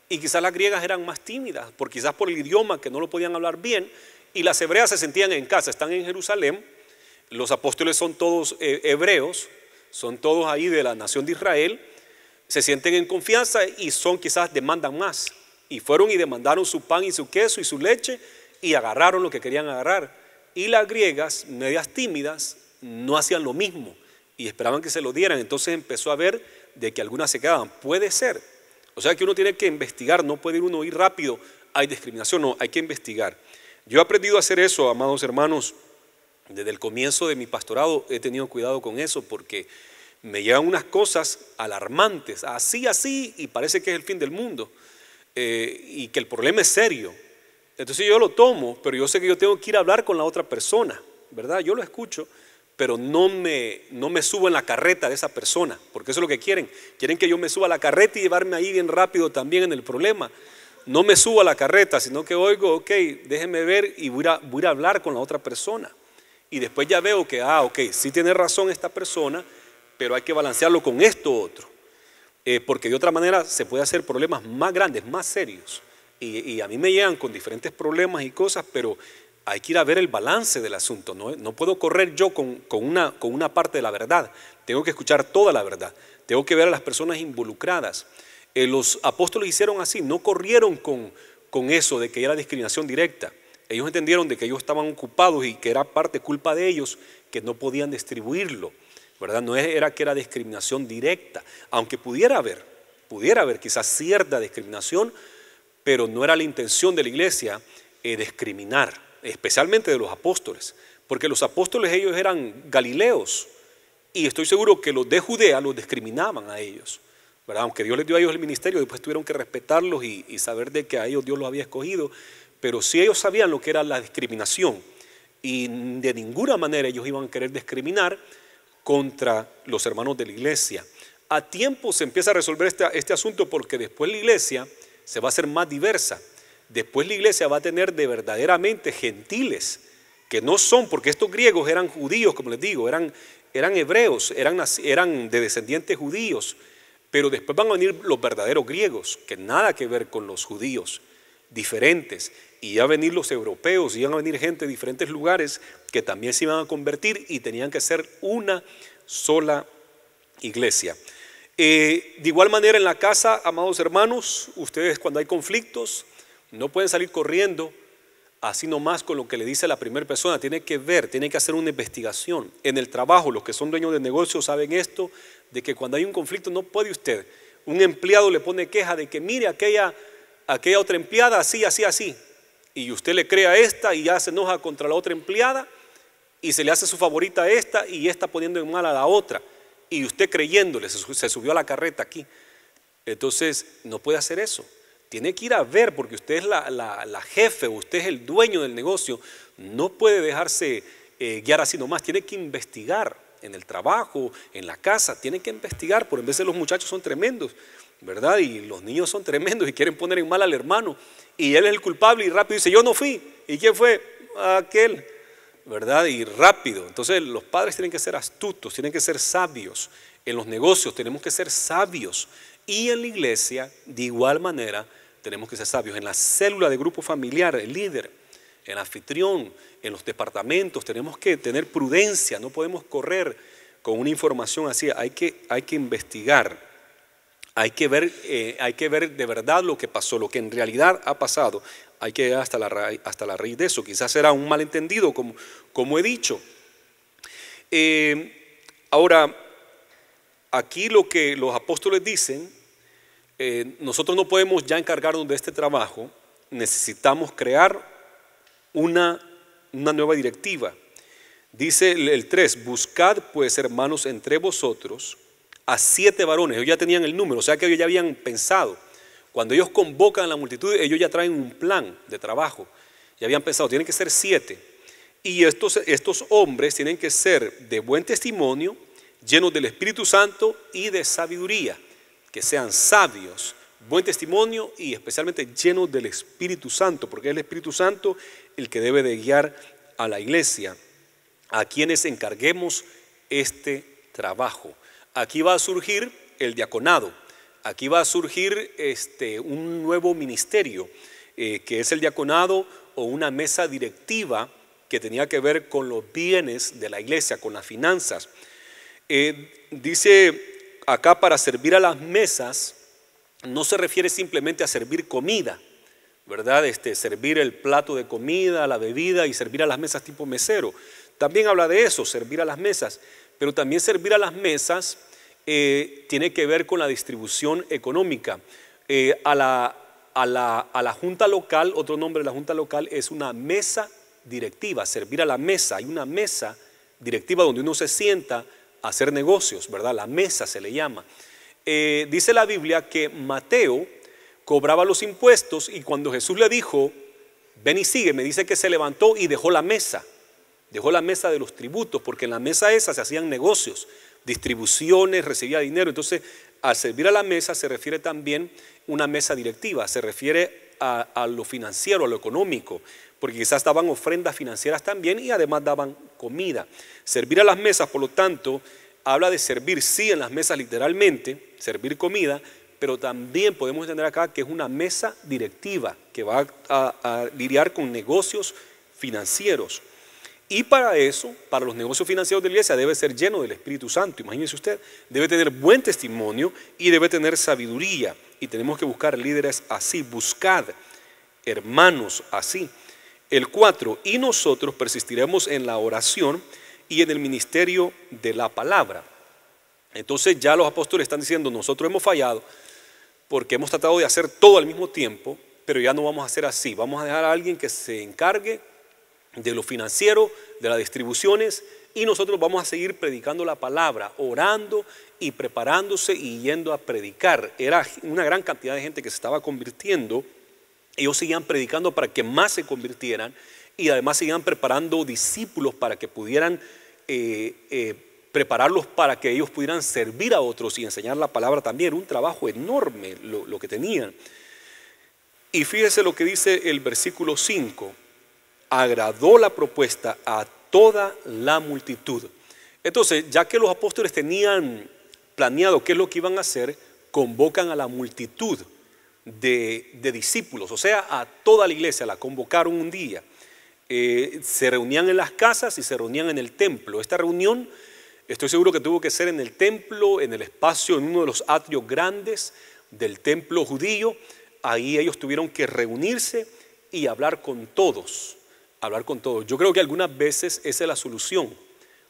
Y quizás las griegas eran más tímidas, por quizás por el idioma que no lo podían hablar bien. Y las hebreas se sentían en casa, están en Jerusalén. Los apóstoles son todos eh, hebreos, son todos ahí de la nación de Israel. Se sienten en confianza y son quizás demandan más. Y fueron y demandaron su pan y su queso y su leche y agarraron lo que querían agarrar. Y las griegas, medias tímidas, no hacían lo mismo y esperaban que se lo dieran. Entonces empezó a ver de que algunas se quedaban. Puede ser. O sea que uno tiene que investigar, no puede ir uno ir rápido. Hay discriminación, no, hay que investigar. Yo he aprendido a hacer eso, amados hermanos. Desde el comienzo de mi pastorado he tenido cuidado con eso porque me llegan unas cosas alarmantes, así, así, y parece que es el fin del mundo eh, y que el problema es serio. Entonces yo lo tomo, pero yo sé que yo tengo que ir a hablar con la otra persona, ¿verdad? Yo lo escucho pero no me, no me subo en la carreta de esa persona, porque eso es lo que quieren. Quieren que yo me suba a la carreta y llevarme ahí bien rápido también en el problema. No me subo a la carreta, sino que oigo, ok, déjeme ver y voy a, a hablar con la otra persona. Y después ya veo que, ah, ok, sí tiene razón esta persona, pero hay que balancearlo con esto otro. Eh, porque de otra manera se puede hacer problemas más grandes, más serios. y, a mí me llegan con diferentes problemas y cosas, pero hay que ir a ver el balance del asunto. No, puedo correr yo con, una, parte de la verdad. Tengo que escuchar toda la verdad. Tengo que ver a las personas involucradas. Eh, los apóstoles hicieron así, no corrieron con, eso de que era discriminación directa. Ellos entendieron de que ellos estaban ocupados y que era parte culpa de ellos que no podían distribuirlo, ¿verdad? No era que era discriminación directa, aunque pudiera haber, pudiera haber quizás cierta discriminación, pero no era la intención de la iglesia eh, discriminar especialmente de los apóstoles, porque los apóstoles ellos eran galileos y estoy seguro que los de Judea los discriminaban a ellos. ¿verdad? Aunque Dios les dio a ellos el ministerio, después tuvieron que respetarlos y, saber de que a ellos Dios los había escogido, pero si sí ellos sabían lo que era la discriminación y de ninguna manera ellos iban a querer discriminar contra los hermanos de la iglesia. A tiempo se empieza a resolver este, este asunto porque después la iglesia se va a hacer más diversa. Después la iglesia va a tener de verdaderamente gentiles, que no son, porque estos griegos eran judíos, como les digo, eran, eran hebreos, eran, eran de descendientes judíos, pero después van a venir los verdaderos griegos, que nada que ver con los judíos, diferentes, y ya venir los europeos, y iban a venir gente de diferentes lugares que también se iban a convertir y tenían que ser una sola iglesia. Eh, de igual manera en la casa, amados hermanos, ustedes cuando hay conflictos, no pueden salir corriendo así nomás con lo que le dice la primera persona. Tiene que ver, tiene que hacer una investigación. En el trabajo, los que son dueños de negocios saben esto, de que cuando hay un conflicto no puede usted. Un empleado le pone queja de que mire aquella, aquella otra empleada así, así, así. Y usted le crea esta y ya se enoja contra la otra empleada y se le hace su favorita a esta y esta poniendo en mal a la otra. Y usted creyéndole, se subió a la carreta aquí. Entonces, no puede hacer eso tiene que ir a ver porque usted es la, jefe, usted es el dueño del negocio, no puede dejarse eh, guiar así nomás, tiene que investigar en el trabajo, en la casa, tiene que investigar, porque en veces los muchachos son tremendos, ¿verdad? Y los niños son tremendos y quieren poner en mal al hermano, y él es el culpable y rápido dice, yo no fui, ¿y quién fue? Aquel, ¿verdad? Y rápido. Entonces los padres tienen que ser astutos, tienen que ser sabios. En los negocios tenemos que ser sabios y en la iglesia, de igual manera, tenemos que ser sabios. En la célula de grupo familiar, el líder, el anfitrión, en los departamentos, tenemos que tener prudencia, no podemos correr con una información así, hay que, hay que investigar, hay que, ver, eh, hay que ver de verdad lo que pasó, lo que en realidad ha pasado, hay que llegar hasta la, hasta la raíz de eso, quizás será un malentendido, como, como he dicho. Eh, ahora, aquí lo que los apóstoles dicen eh, nosotros no podemos ya encargarnos de este trabajo, necesitamos crear una, nueva directiva. Dice el 3, buscad pues hermanos entre vosotros a siete varones, ellos ya tenían el número, o sea que ellos ya habían pensado. Cuando ellos convocan a la multitud, ellos ya traen un plan de trabajo, ya habían pensado, tienen que ser siete. Y estos, estos hombres tienen que ser de buen testimonio, llenos del Espíritu Santo y de sabiduría que sean sabios, buen testimonio y especialmente llenos del Espíritu Santo, porque es el Espíritu Santo el que debe de guiar a la iglesia, a quienes encarguemos este trabajo. Aquí va a surgir el diaconado, aquí va a surgir este, un nuevo ministerio, eh, que es el diaconado o una mesa directiva que tenía que ver con los bienes de la iglesia, con las finanzas. Eh, dice acá para servir a las mesas no se refiere simplemente a servir comida, ¿verdad? Este, servir el plato de comida, la bebida y servir a las mesas tipo mesero. También habla de eso, servir a las mesas, pero también servir a las mesas eh, tiene que ver con la distribución económica. Eh, a, la, a la junta local, otro nombre de la junta local es una mesa directiva, servir a la mesa. Hay una mesa directiva donde uno se sienta hacer negocios, ¿verdad? La mesa se le llama. Eh, dice la Biblia que Mateo cobraba los impuestos y cuando Jesús le dijo, ven y sigue, me dice que se levantó y dejó la mesa, dejó la mesa de los tributos, porque en la mesa esa se hacían negocios, distribuciones, recibía dinero. Entonces, al servir a la mesa se refiere también una mesa directiva, se refiere a lo financiero, a lo económico, porque quizás daban ofrendas financieras también y además daban comida. Servir a las mesas, por lo tanto, habla de servir, sí, en las mesas literalmente, servir comida, pero también podemos entender acá que es una mesa directiva que va a, lidiar con negocios financieros. Y para eso, para los negocios financieros de la iglesia, debe ser lleno del Espíritu Santo. Imagínese usted, debe tener buen testimonio y debe tener sabiduría. Y tenemos que buscar líderes así, buscar hermanos así. El 4, y nosotros persistiremos en la oración y en el ministerio de la palabra. Entonces ya los apóstoles están diciendo, nosotros hemos fallado porque hemos tratado de hacer todo al mismo tiempo, pero ya no vamos a hacer así. Vamos a dejar a alguien que se encargue de lo financiero, de las distribuciones, y nosotros vamos a seguir predicando la palabra, orando y preparándose y yendo a predicar. Era una gran cantidad de gente que se estaba convirtiendo ellos seguían predicando para que más se convirtieran y además seguían preparando discípulos para que pudieran eh, eh, prepararlos para que ellos pudieran servir a otros y enseñar la palabra también. un trabajo enorme lo, lo que tenían. Y fíjese lo que dice el versículo 5. Agradó la propuesta a toda la multitud. Entonces, ya que los apóstoles tenían planeado qué es lo que iban a hacer, convocan a la multitud de, discípulos, o sea, a toda la iglesia, la convocaron un día. Eh, se reunían en las casas y se reunían en el templo. Esta reunión, estoy seguro que tuvo que ser en el templo, en el espacio, en uno de los atrios grandes del templo judío. Ahí ellos tuvieron que reunirse y hablar con todos, hablar con todos. Yo creo que algunas veces esa es la solución.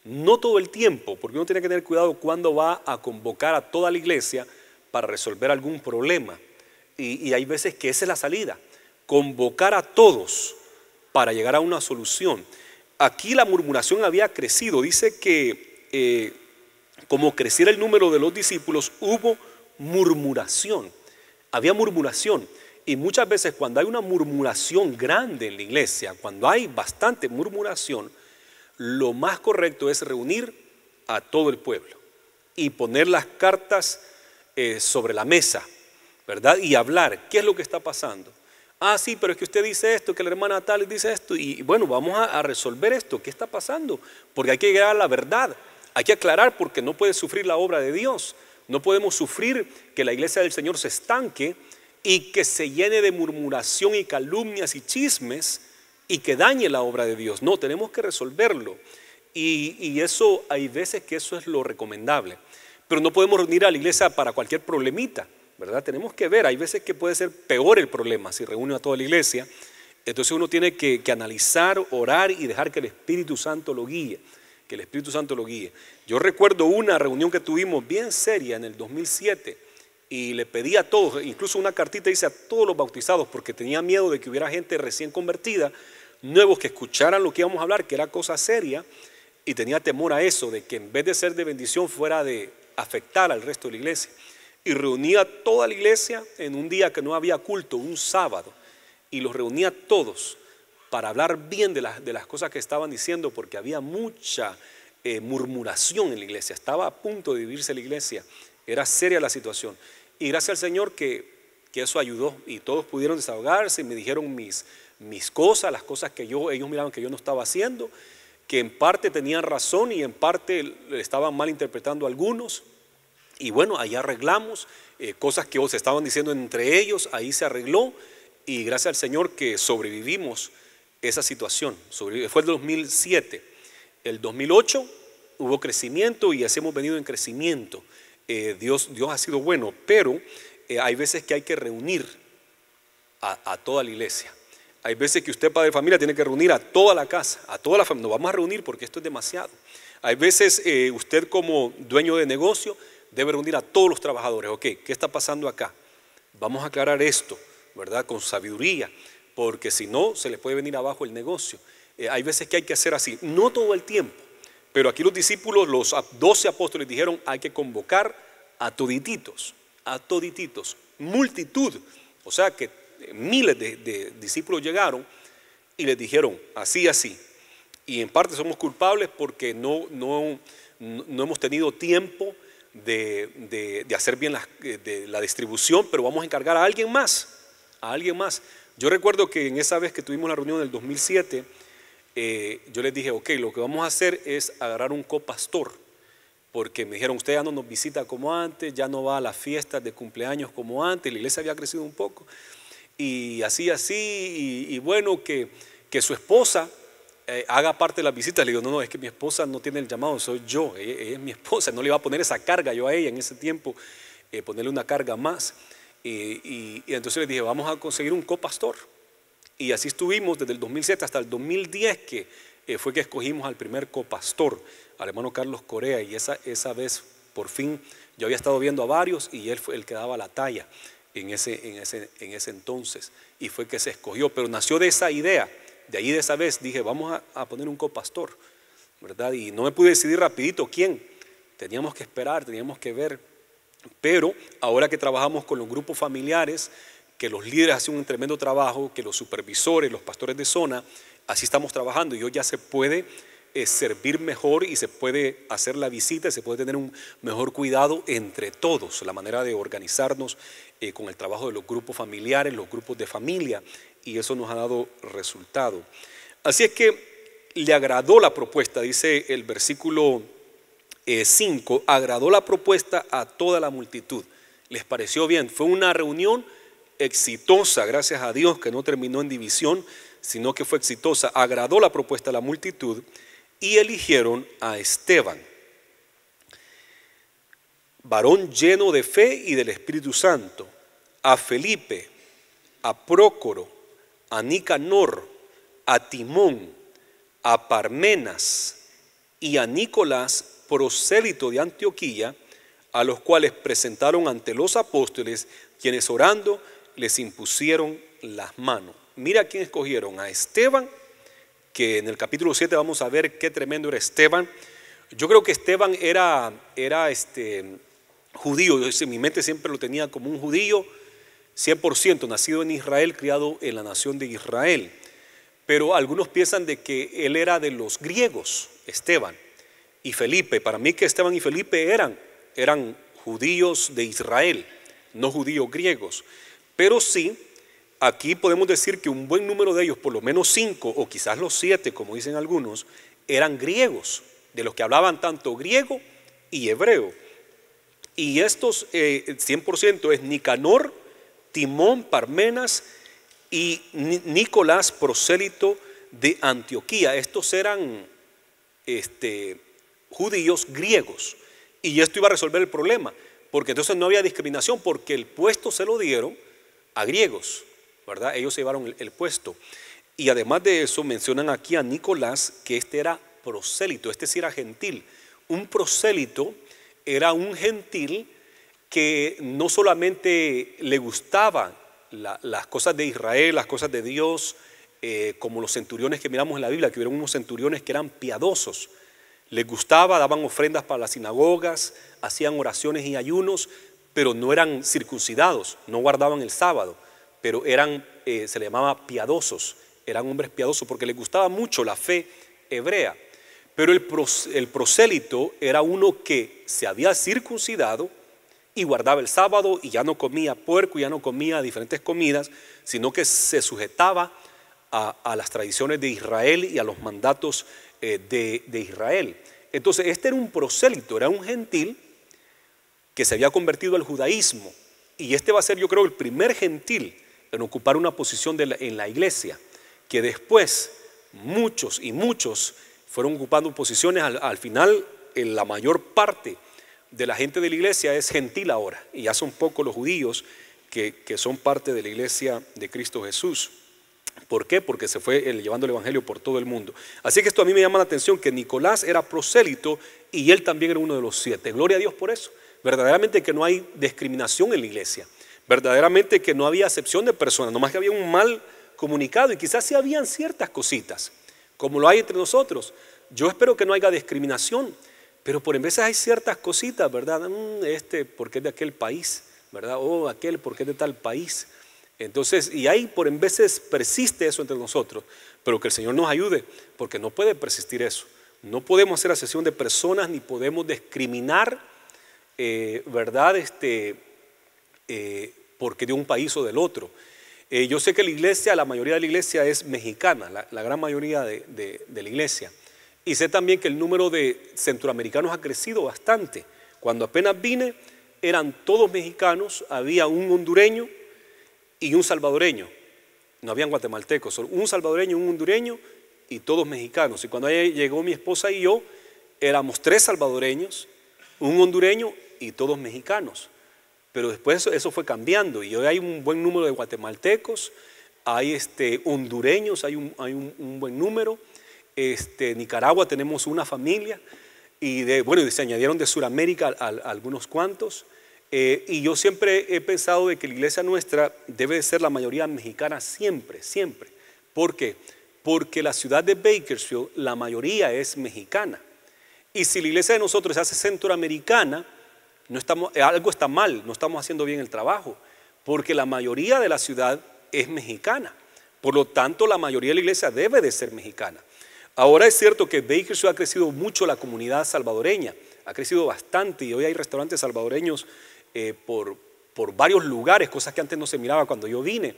No todo el tiempo, porque uno tiene que tener cuidado cuando va a convocar a toda la iglesia para resolver algún problema y, hay veces que esa es la salida, convocar a todos para llegar a una solución. Aquí la murmuración había crecido, dice que eh, como creciera el número de los discípulos, hubo murmuración, había murmuración. Y muchas veces cuando hay una murmuración grande en la iglesia, cuando hay bastante murmuración, lo más correcto es reunir a todo el pueblo y poner las cartas eh, sobre la mesa ¿verdad? Y hablar, ¿qué es lo que está pasando? Ah, sí, pero es que usted dice esto, que la hermana tal dice esto, y bueno, vamos a, resolver esto, ¿qué está pasando? Porque hay que llegar a la verdad, hay que aclarar porque no puede sufrir la obra de Dios, no podemos sufrir que la iglesia del Señor se estanque y que se llene de murmuración y calumnias y chismes y que dañe la obra de Dios. No, tenemos que resolverlo. Y, y, eso, hay veces que eso es lo recomendable. Pero no podemos reunir a la iglesia para cualquier problemita. ¿verdad? Tenemos que ver, hay veces que puede ser peor el problema si reúne a toda la iglesia. Entonces uno tiene que, analizar, orar y dejar que el Espíritu Santo lo guíe, que el Espíritu Santo lo guíe. Yo recuerdo una reunión que tuvimos bien seria en el 2007 y le pedí a todos, incluso una cartita hice a todos los bautizados porque tenía miedo de que hubiera gente recién convertida, nuevos que escucharan lo que íbamos a hablar, que era cosa seria, y tenía temor a eso, de que en vez de ser de bendición fuera de afectar al resto de la iglesia y reunía toda la iglesia en un día que no había culto, un sábado, y los reunía todos para hablar bien de las, cosas que estaban diciendo, porque había mucha eh, murmuración en la iglesia, estaba a punto de vivirse la iglesia, era seria la situación. Y gracias al Señor que, que eso ayudó y todos pudieron desahogarse y me dijeron mis, mis cosas, las cosas que yo, ellos miraban que yo no estaba haciendo, que en parte tenían razón y en parte estaban mal interpretando algunos, y bueno, ahí arreglamos eh, cosas que se estaban diciendo entre ellos, ahí se arregló y gracias al Señor que sobrevivimos esa situación. Fue el 2007. El 2008 hubo crecimiento y así hemos venido en crecimiento. Eh, Dios, Dios ha sido bueno, pero eh, hay veces que hay que reunir a, toda la iglesia. Hay veces que usted, padre de familia, tiene que reunir a toda la casa, a toda la familia. Nos vamos a reunir porque esto es demasiado. Hay veces usted como dueño de negocio debe reunir a todos los trabajadores. Ok, ¿qué está pasando acá? Vamos a aclarar esto, ¿verdad? Con sabiduría, porque si no, se les puede venir abajo el negocio. Eh, hay veces que hay que hacer así, no todo el tiempo, pero aquí los discípulos, los doce apóstoles dijeron, hay que convocar a todititos, a todititos, multitud. O sea que eh, miles de, discípulos llegaron y les dijeron, así, así. Y en parte somos culpables porque no, no, no hemos tenido tiempo de, hacer bien la, eh, de la distribución, pero vamos a encargar a alguien más, a alguien más. Yo recuerdo que en esa vez que tuvimos la reunión del 2007, eh, yo les dije, ok, lo que vamos a hacer es agarrar un copastor, porque me dijeron, usted ya no nos visita como antes, ya no va a las fiestas de cumpleaños como antes, la iglesia había crecido un poco, y así, así, y, bueno, que, que su esposa eh, haga parte de las visitas. Le digo, no, no, es que mi esposa no tiene el llamado, soy yo, e, e, es mi esposa, no le iba a poner esa carga yo a ella en ese tiempo, eh, ponerle una carga más. y, entonces le dije, vamos a conseguir un copastor. Y así estuvimos desde el 2007 hasta el 2010, que eh, fue que escogimos al primer copastor, al hermano Carlos Corea, y esa, esa vez por fin yo había estado viendo a varios y él fue el que daba la talla en ese, ese, en ese entonces, y fue que se escogió, pero nació de esa idea de ahí de esa vez dije, vamos a, poner un copastor, ¿verdad? Y no me pude decidir rapidito quién. Teníamos que esperar, teníamos que ver. Pero ahora que trabajamos con los grupos familiares, que los líderes hacen un tremendo trabajo, que los supervisores, los pastores de zona, así estamos trabajando y hoy ya se puede eh, servir mejor y se puede hacer la visita, se puede tener un mejor cuidado entre todos, la manera de organizarnos eh, con el trabajo de los grupos familiares, los grupos de familia y eso nos ha dado resultado. Así es que le agradó la propuesta, dice el versículo 5, eh, agradó la propuesta a toda la multitud. Les pareció bien, fue una reunión exitosa, gracias a Dios que no terminó en división, sino que fue exitosa, agradó la propuesta a la multitud y eligieron a Esteban, varón lleno de fe y del Espíritu Santo, a Felipe, a Prócoro, a Nicanor, a Timón, a Parmenas y a Nicolás, prosélito de Antioquía, a los cuales presentaron ante los apóstoles, quienes orando les impusieron las manos. Mira quién escogieron, a Esteban, que en el capítulo 7 vamos a ver qué tremendo era Esteban. Yo creo que Esteban era, era este, judío, yo en mi mente siempre lo tenía como un judío, 100% nacido en Israel, criado en la nación de Israel. Pero algunos piensan de que él era de los griegos, Esteban y Felipe. Para mí que Esteban y Felipe eran, eran judíos de Israel, no judíos griegos. Pero sí, aquí podemos decir que un buen número de ellos, por lo menos cinco o quizás los siete, como dicen algunos, eran griegos, de los que hablaban tanto griego y hebreo. Y estos 100% eh, es Nicanor, Timón Parmenas y Nicolás prosélito de Antioquía. Estos eran este, judíos griegos. Y esto iba a resolver el problema, porque entonces no había discriminación, porque el puesto se lo dieron a griegos, ¿verdad? Ellos se llevaron el, el puesto. Y además de eso, mencionan aquí a Nicolás que este era prosélito, este sí era gentil. Un prosélito era un gentil que no solamente le gustaban las cosas de Israel, las cosas de Dios, eh, como los centuriones que miramos en la Biblia, que hubieron unos centuriones que eran piadosos, les gustaba, daban ofrendas para las sinagogas, hacían oraciones y ayunos, pero no eran circuncidados, no guardaban el sábado, pero eran, eh, se le llamaba piadosos, eran hombres piadosos porque les gustaba mucho la fe hebrea. Pero el prosélito era uno que se había circuncidado, y guardaba el sábado y ya no comía puerco, y ya no comía diferentes comidas, sino que se sujetaba a, las tradiciones de Israel y a los mandatos eh, de, Israel. Entonces, este era un prosélito, era un gentil que se había convertido al judaísmo. Y este va a ser, yo creo, el primer gentil en ocupar una posición en la iglesia, que después muchos y muchos fueron ocupando posiciones, al, al final en la mayor parte de la gente de la iglesia es gentil ahora, y ya son pocos los judíos que, son parte de la iglesia de Cristo Jesús. ¿Por qué? Porque se fue eh, llevando el Evangelio por todo el mundo. Así que esto a mí me llama la atención, que Nicolás era prosélito y él también era uno de los siete. Gloria a Dios por eso. Verdaderamente que no hay discriminación en la iglesia. Verdaderamente que no había acepción de personas, nomás que había un mal comunicado y quizás si habían ciertas cositas, como lo hay entre nosotros. Yo espero que no haya discriminación. Pero por en veces hay ciertas cositas, ¿verdad? Mm, este porque es de aquel país, ¿verdad? O aquel porque es de tal país. Entonces, y ahí por en veces persiste eso entre nosotros, pero que el Señor nos ayude, porque no puede persistir eso. No podemos hacer asesión de personas ni podemos discriminar, eh, ¿verdad? Este, eh, porque de un país o del otro. Eh, yo sé que la iglesia, la mayoría de la iglesia es mexicana, la, gran mayoría de la iglesia. Y sé también que el número de centroamericanos ha crecido bastante. Cuando apenas vine, eran todos mexicanos, había un hondureño y un salvadoreño. No habían guatemaltecos, solo un salvadoreño, un hondureño y todos mexicanos. Y cuando llegó mi esposa y yo, éramos tres salvadoreños, un hondureño y todos mexicanos. Pero después eso, fue cambiando y hoy hay un buen número de guatemaltecos, hay este, hondureños, hay un, un buen número este, Nicaragua tenemos una familia y de, bueno, se añadieron de Sudamérica algunos cuantos. Eh, y yo siempre he pensado de que la iglesia nuestra debe ser la mayoría mexicana siempre, siempre. ¿Por qué? Porque la ciudad de Bakersfield, la mayoría es mexicana. Y si la iglesia de nosotros se hace centroamericana, eh, algo está mal, no estamos haciendo bien el trabajo, porque la mayoría de la ciudad es mexicana. Por lo tanto, la mayoría de la iglesia debe de ser mexicana. Ahora es cierto que Bakersfield ha crecido mucho la comunidad salvadoreña, ha crecido bastante y hoy hay restaurantes salvadoreños eh, por, varios lugares, cosas que antes no se miraba cuando yo vine.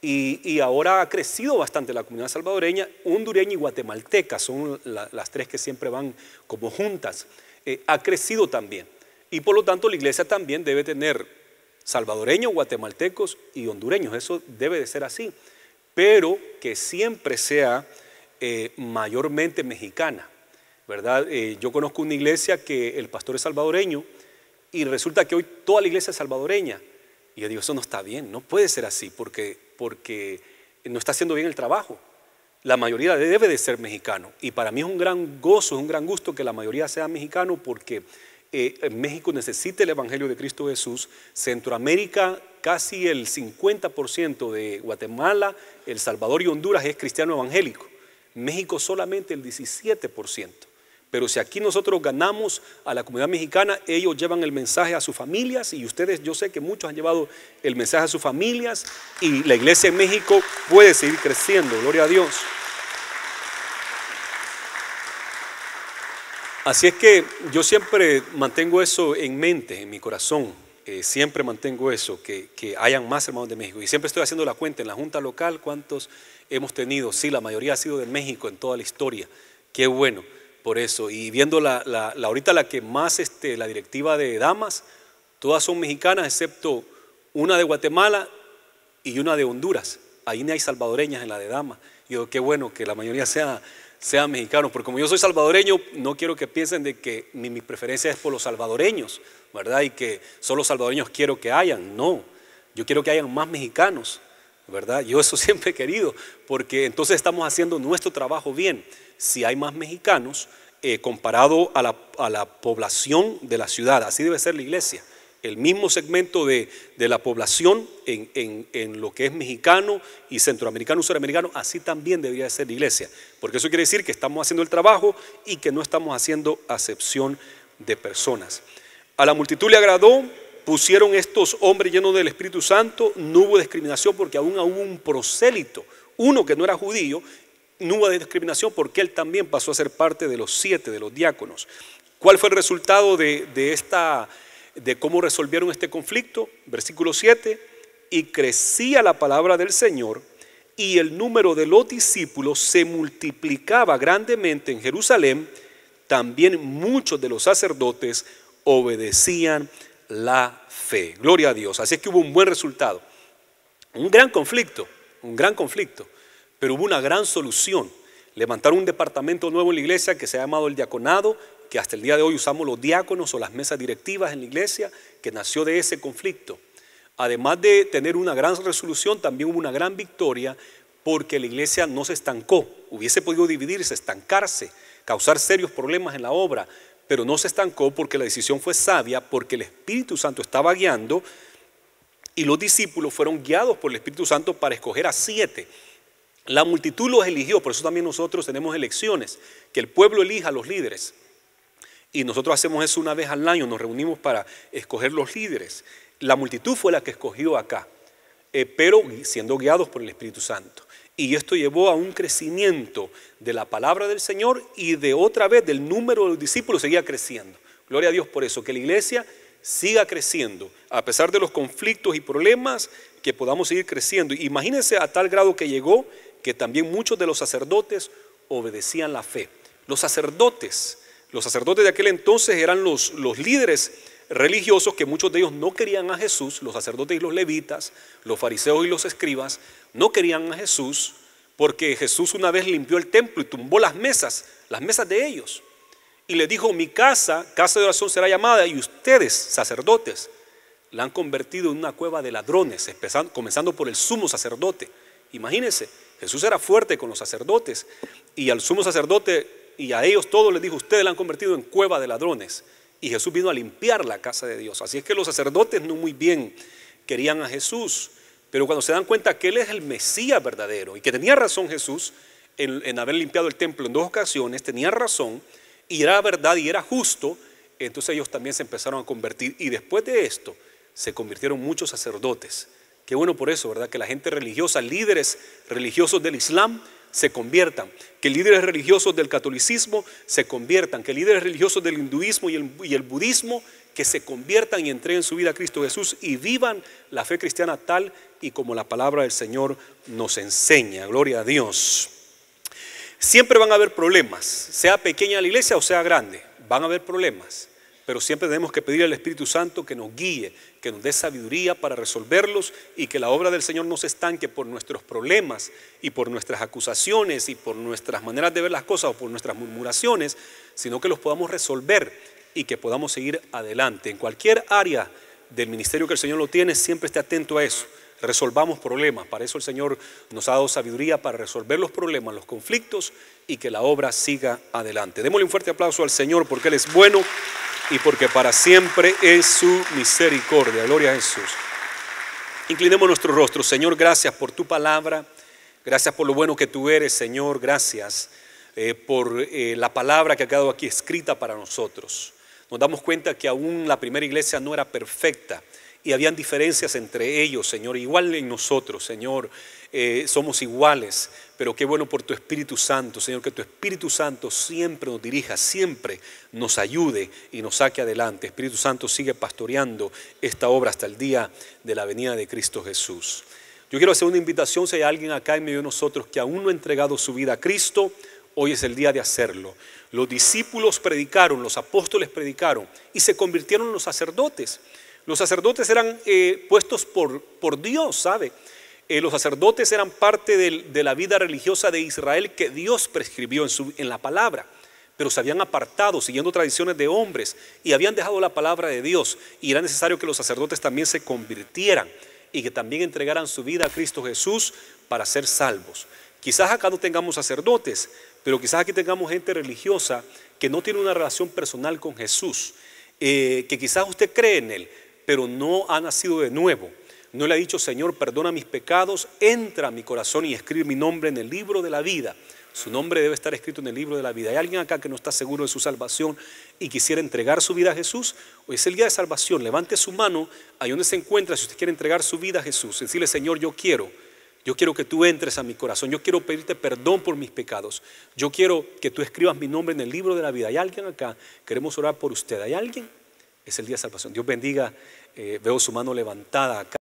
Y, ahora ha crecido bastante la comunidad salvadoreña, hondureña y guatemalteca, son las tres que siempre van como juntas, eh, ha crecido también. Y por lo tanto la iglesia también debe tener salvadoreños, guatemaltecos y hondureños, eso debe de ser así, pero que siempre sea eh, mayormente mexicana, ¿verdad? Eh, yo conozco una iglesia que el pastor es salvadoreño y resulta que hoy toda la iglesia es salvadoreña. Y yo digo, eso no está bien, no puede ser así porque, porque no está haciendo bien el trabajo. La mayoría debe de ser mexicano. Y para mí es un gran gozo, es un gran gusto que la mayoría sea mexicano porque eh, México necesita el Evangelio de Cristo Jesús, Centroamérica casi el 50% de Guatemala, El Salvador y Honduras es cristiano evangélico. México solamente el 17%. Pero si aquí nosotros ganamos a la comunidad mexicana, ellos llevan el mensaje a sus familias y ustedes, yo sé que muchos han llevado el mensaje a sus familias y la iglesia en México puede seguir creciendo, gloria a Dios. Así es que yo siempre mantengo eso en mente, en mi corazón. Eh, siempre mantengo eso, que, hayan más hermanos de México. Y siempre estoy haciendo la cuenta en la Junta Local cuántos hemos tenido. Sí, la mayoría ha sido de México en toda la historia. Qué bueno por eso. Y viendo la, ahorita la que más, este, la directiva de damas, todas son mexicanas, excepto una de Guatemala y una de Honduras. Ahí ni hay salvadoreñas en la de damas. Yo, qué bueno que la mayoría sea sean mexicanos, porque como yo soy salvadoreño, no quiero que piensen de que mi, preferencia es por los salvadoreños, ¿verdad? Y que solo salvadoreños quiero que hayan, no, yo quiero que hayan más mexicanos, ¿verdad? Yo eso (laughs) siempre he querido, porque entonces estamos haciendo nuestro trabajo bien. Si hay más mexicanos, eh, comparado a la población de la ciudad, así debe ser la iglesia el mismo segmento de, la población en, lo que es mexicano y centroamericano, suramericano, así también debería ser la iglesia. Porque eso quiere decir que estamos haciendo el trabajo y que no estamos haciendo acepción de personas. A la multitud le agradó, pusieron estos hombres llenos del Espíritu Santo, no hubo discriminación porque aún hubo un prosélito, uno que no era judío, no hubo discriminación porque él también pasó a ser parte de los siete, de los diáconos. ¿Cuál fue el resultado de, de esta de cómo resolvieron este conflicto, versículo 7, y crecía la palabra del Señor y el número de los discípulos se multiplicaba grandemente en Jerusalén, también muchos de los sacerdotes obedecían la fe. Gloria a Dios. Así es que hubo un buen resultado. Un gran conflicto, un gran conflicto, pero hubo una gran solución. Levantaron un departamento nuevo en la iglesia que se ha llamado el diaconado que hasta el día de hoy usamos los diáconos o las mesas directivas en la iglesia, que nació de ese conflicto. Además de tener una gran resolución, también hubo una gran victoria porque la iglesia no se estancó. Hubiese podido dividirse, estancarse, causar serios problemas en la obra, pero no se estancó porque la decisión fue sabia, porque el Espíritu Santo estaba guiando y los discípulos fueron guiados por el Espíritu Santo para escoger a siete. La multitud los eligió, por eso también nosotros tenemos elecciones, que el pueblo elija a los líderes. Y nosotros hacemos eso una vez al año, nos reunimos para escoger los líderes. La multitud fue la que escogió acá, eh, pero siendo guiados por el Espíritu Santo. Y esto llevó a un crecimiento de la palabra del Señor y de otra vez del número de los discípulos seguía creciendo. Gloria a Dios por eso, que la iglesia siga creciendo, a pesar de los conflictos y problemas, que podamos seguir creciendo. Imagínense a tal grado que llegó que también muchos de los sacerdotes obedecían la fe. Los sacerdotes los sacerdotes de aquel entonces eran los, líderes religiosos que muchos de ellos no querían a Jesús, los sacerdotes y los levitas, los fariseos y los escribas, no querían a Jesús porque Jesús una vez limpió el templo y tumbó las mesas, las mesas de ellos. Y le dijo, mi casa, casa de oración será llamada y ustedes, sacerdotes, la han convertido en una cueva de ladrones, comenzando por el sumo sacerdote. Imagínense, Jesús era fuerte con los sacerdotes y al sumo sacerdote y a ellos todos les dijo, ustedes la han convertido en cueva de ladrones. Y Jesús vino a limpiar la casa de Dios. Así es que los sacerdotes no muy bien querían a Jesús, pero cuando se dan cuenta que Él es el Mesías verdadero y que tenía razón Jesús en, haber limpiado el templo en dos ocasiones, tenía razón y era verdad y era justo, entonces ellos también se empezaron a convertir. Y después de esto se convirtieron muchos sacerdotes. Qué bueno por eso, ¿verdad? Que la gente religiosa, líderes religiosos del Islam, se conviertan, que líderes religiosos del catolicismo se conviertan, que líderes religiosos del hinduismo y el, budismo que se conviertan y en su vida a Cristo Jesús y vivan la fe cristiana tal y como la palabra del Señor nos enseña. Gloria a Dios. Siempre van a haber problemas, sea pequeña la iglesia o sea grande, van a haber problemas pero siempre tenemos que pedir al Espíritu Santo que nos guíe, que nos dé sabiduría para resolverlos y que la obra del Señor no se estanque por nuestros problemas y por nuestras acusaciones y por nuestras maneras de ver las cosas o por nuestras murmuraciones, sino que los podamos resolver y que podamos seguir adelante. En cualquier área del ministerio que el Señor lo tiene, siempre esté atento a eso. Resolvamos problemas. Para eso el Señor nos ha dado sabiduría para resolver los problemas, los conflictos y que la obra siga adelante. Démosle un fuerte aplauso al Señor porque Él es bueno y porque para siempre es su misericordia. Gloria a Jesús. Inclinemos nuestro rostro. Señor, gracias por tu palabra. Gracias por lo bueno que tú eres, Señor. Gracias eh, por eh, la palabra que ha quedado aquí escrita para nosotros. Nos damos cuenta que aún la primera iglesia no era perfecta y habían diferencias entre ellos, Señor. Igual en nosotros, Señor. Eh, somos iguales, pero qué bueno por tu Espíritu Santo, Señor, que tu Espíritu Santo siempre nos dirija, siempre nos ayude y nos saque adelante. Espíritu Santo sigue pastoreando esta obra hasta el día de la venida de Cristo Jesús. Yo quiero hacer una invitación, si hay alguien acá en medio de nosotros que aún no ha entregado su vida a Cristo, hoy es el día de hacerlo. Los discípulos predicaron, los apóstoles predicaron y se convirtieron en los sacerdotes. Los sacerdotes eran eh, puestos por, por Dios, ¿sabe? Eh, los sacerdotes eran parte de la vida religiosa de Israel que Dios prescribió en, la palabra, pero se habían apartado siguiendo tradiciones de hombres y habían dejado la palabra de Dios y era necesario que los sacerdotes también se convirtieran y que también entregaran su vida a Cristo Jesús para ser salvos. Quizás acá no tengamos sacerdotes, pero quizás aquí tengamos gente religiosa que no tiene una relación personal con Jesús, eh, que quizás usted cree en Él, pero no ha nacido de nuevo. No le ha dicho, Señor, perdona mis pecados, entra a mi corazón y escribe mi nombre en el libro de la vida. Su nombre debe estar escrito en el libro de la vida. ¿Hay alguien acá que no está seguro de su salvación y quisiera entregar su vida a Jesús? Hoy es el día de salvación. Levante su mano ahí donde se encuentra si usted quiere entregar su vida a Jesús. Decirle, Señor, yo quiero. Yo quiero que tú entres a mi corazón. Yo quiero pedirte perdón por mis pecados. Yo quiero que tú escribas mi nombre en el libro de la vida. ¿Hay alguien acá? Queremos orar por usted. ¿Hay alguien? Es el día de salvación. Dios bendiga. Eh, veo su mano levantada acá.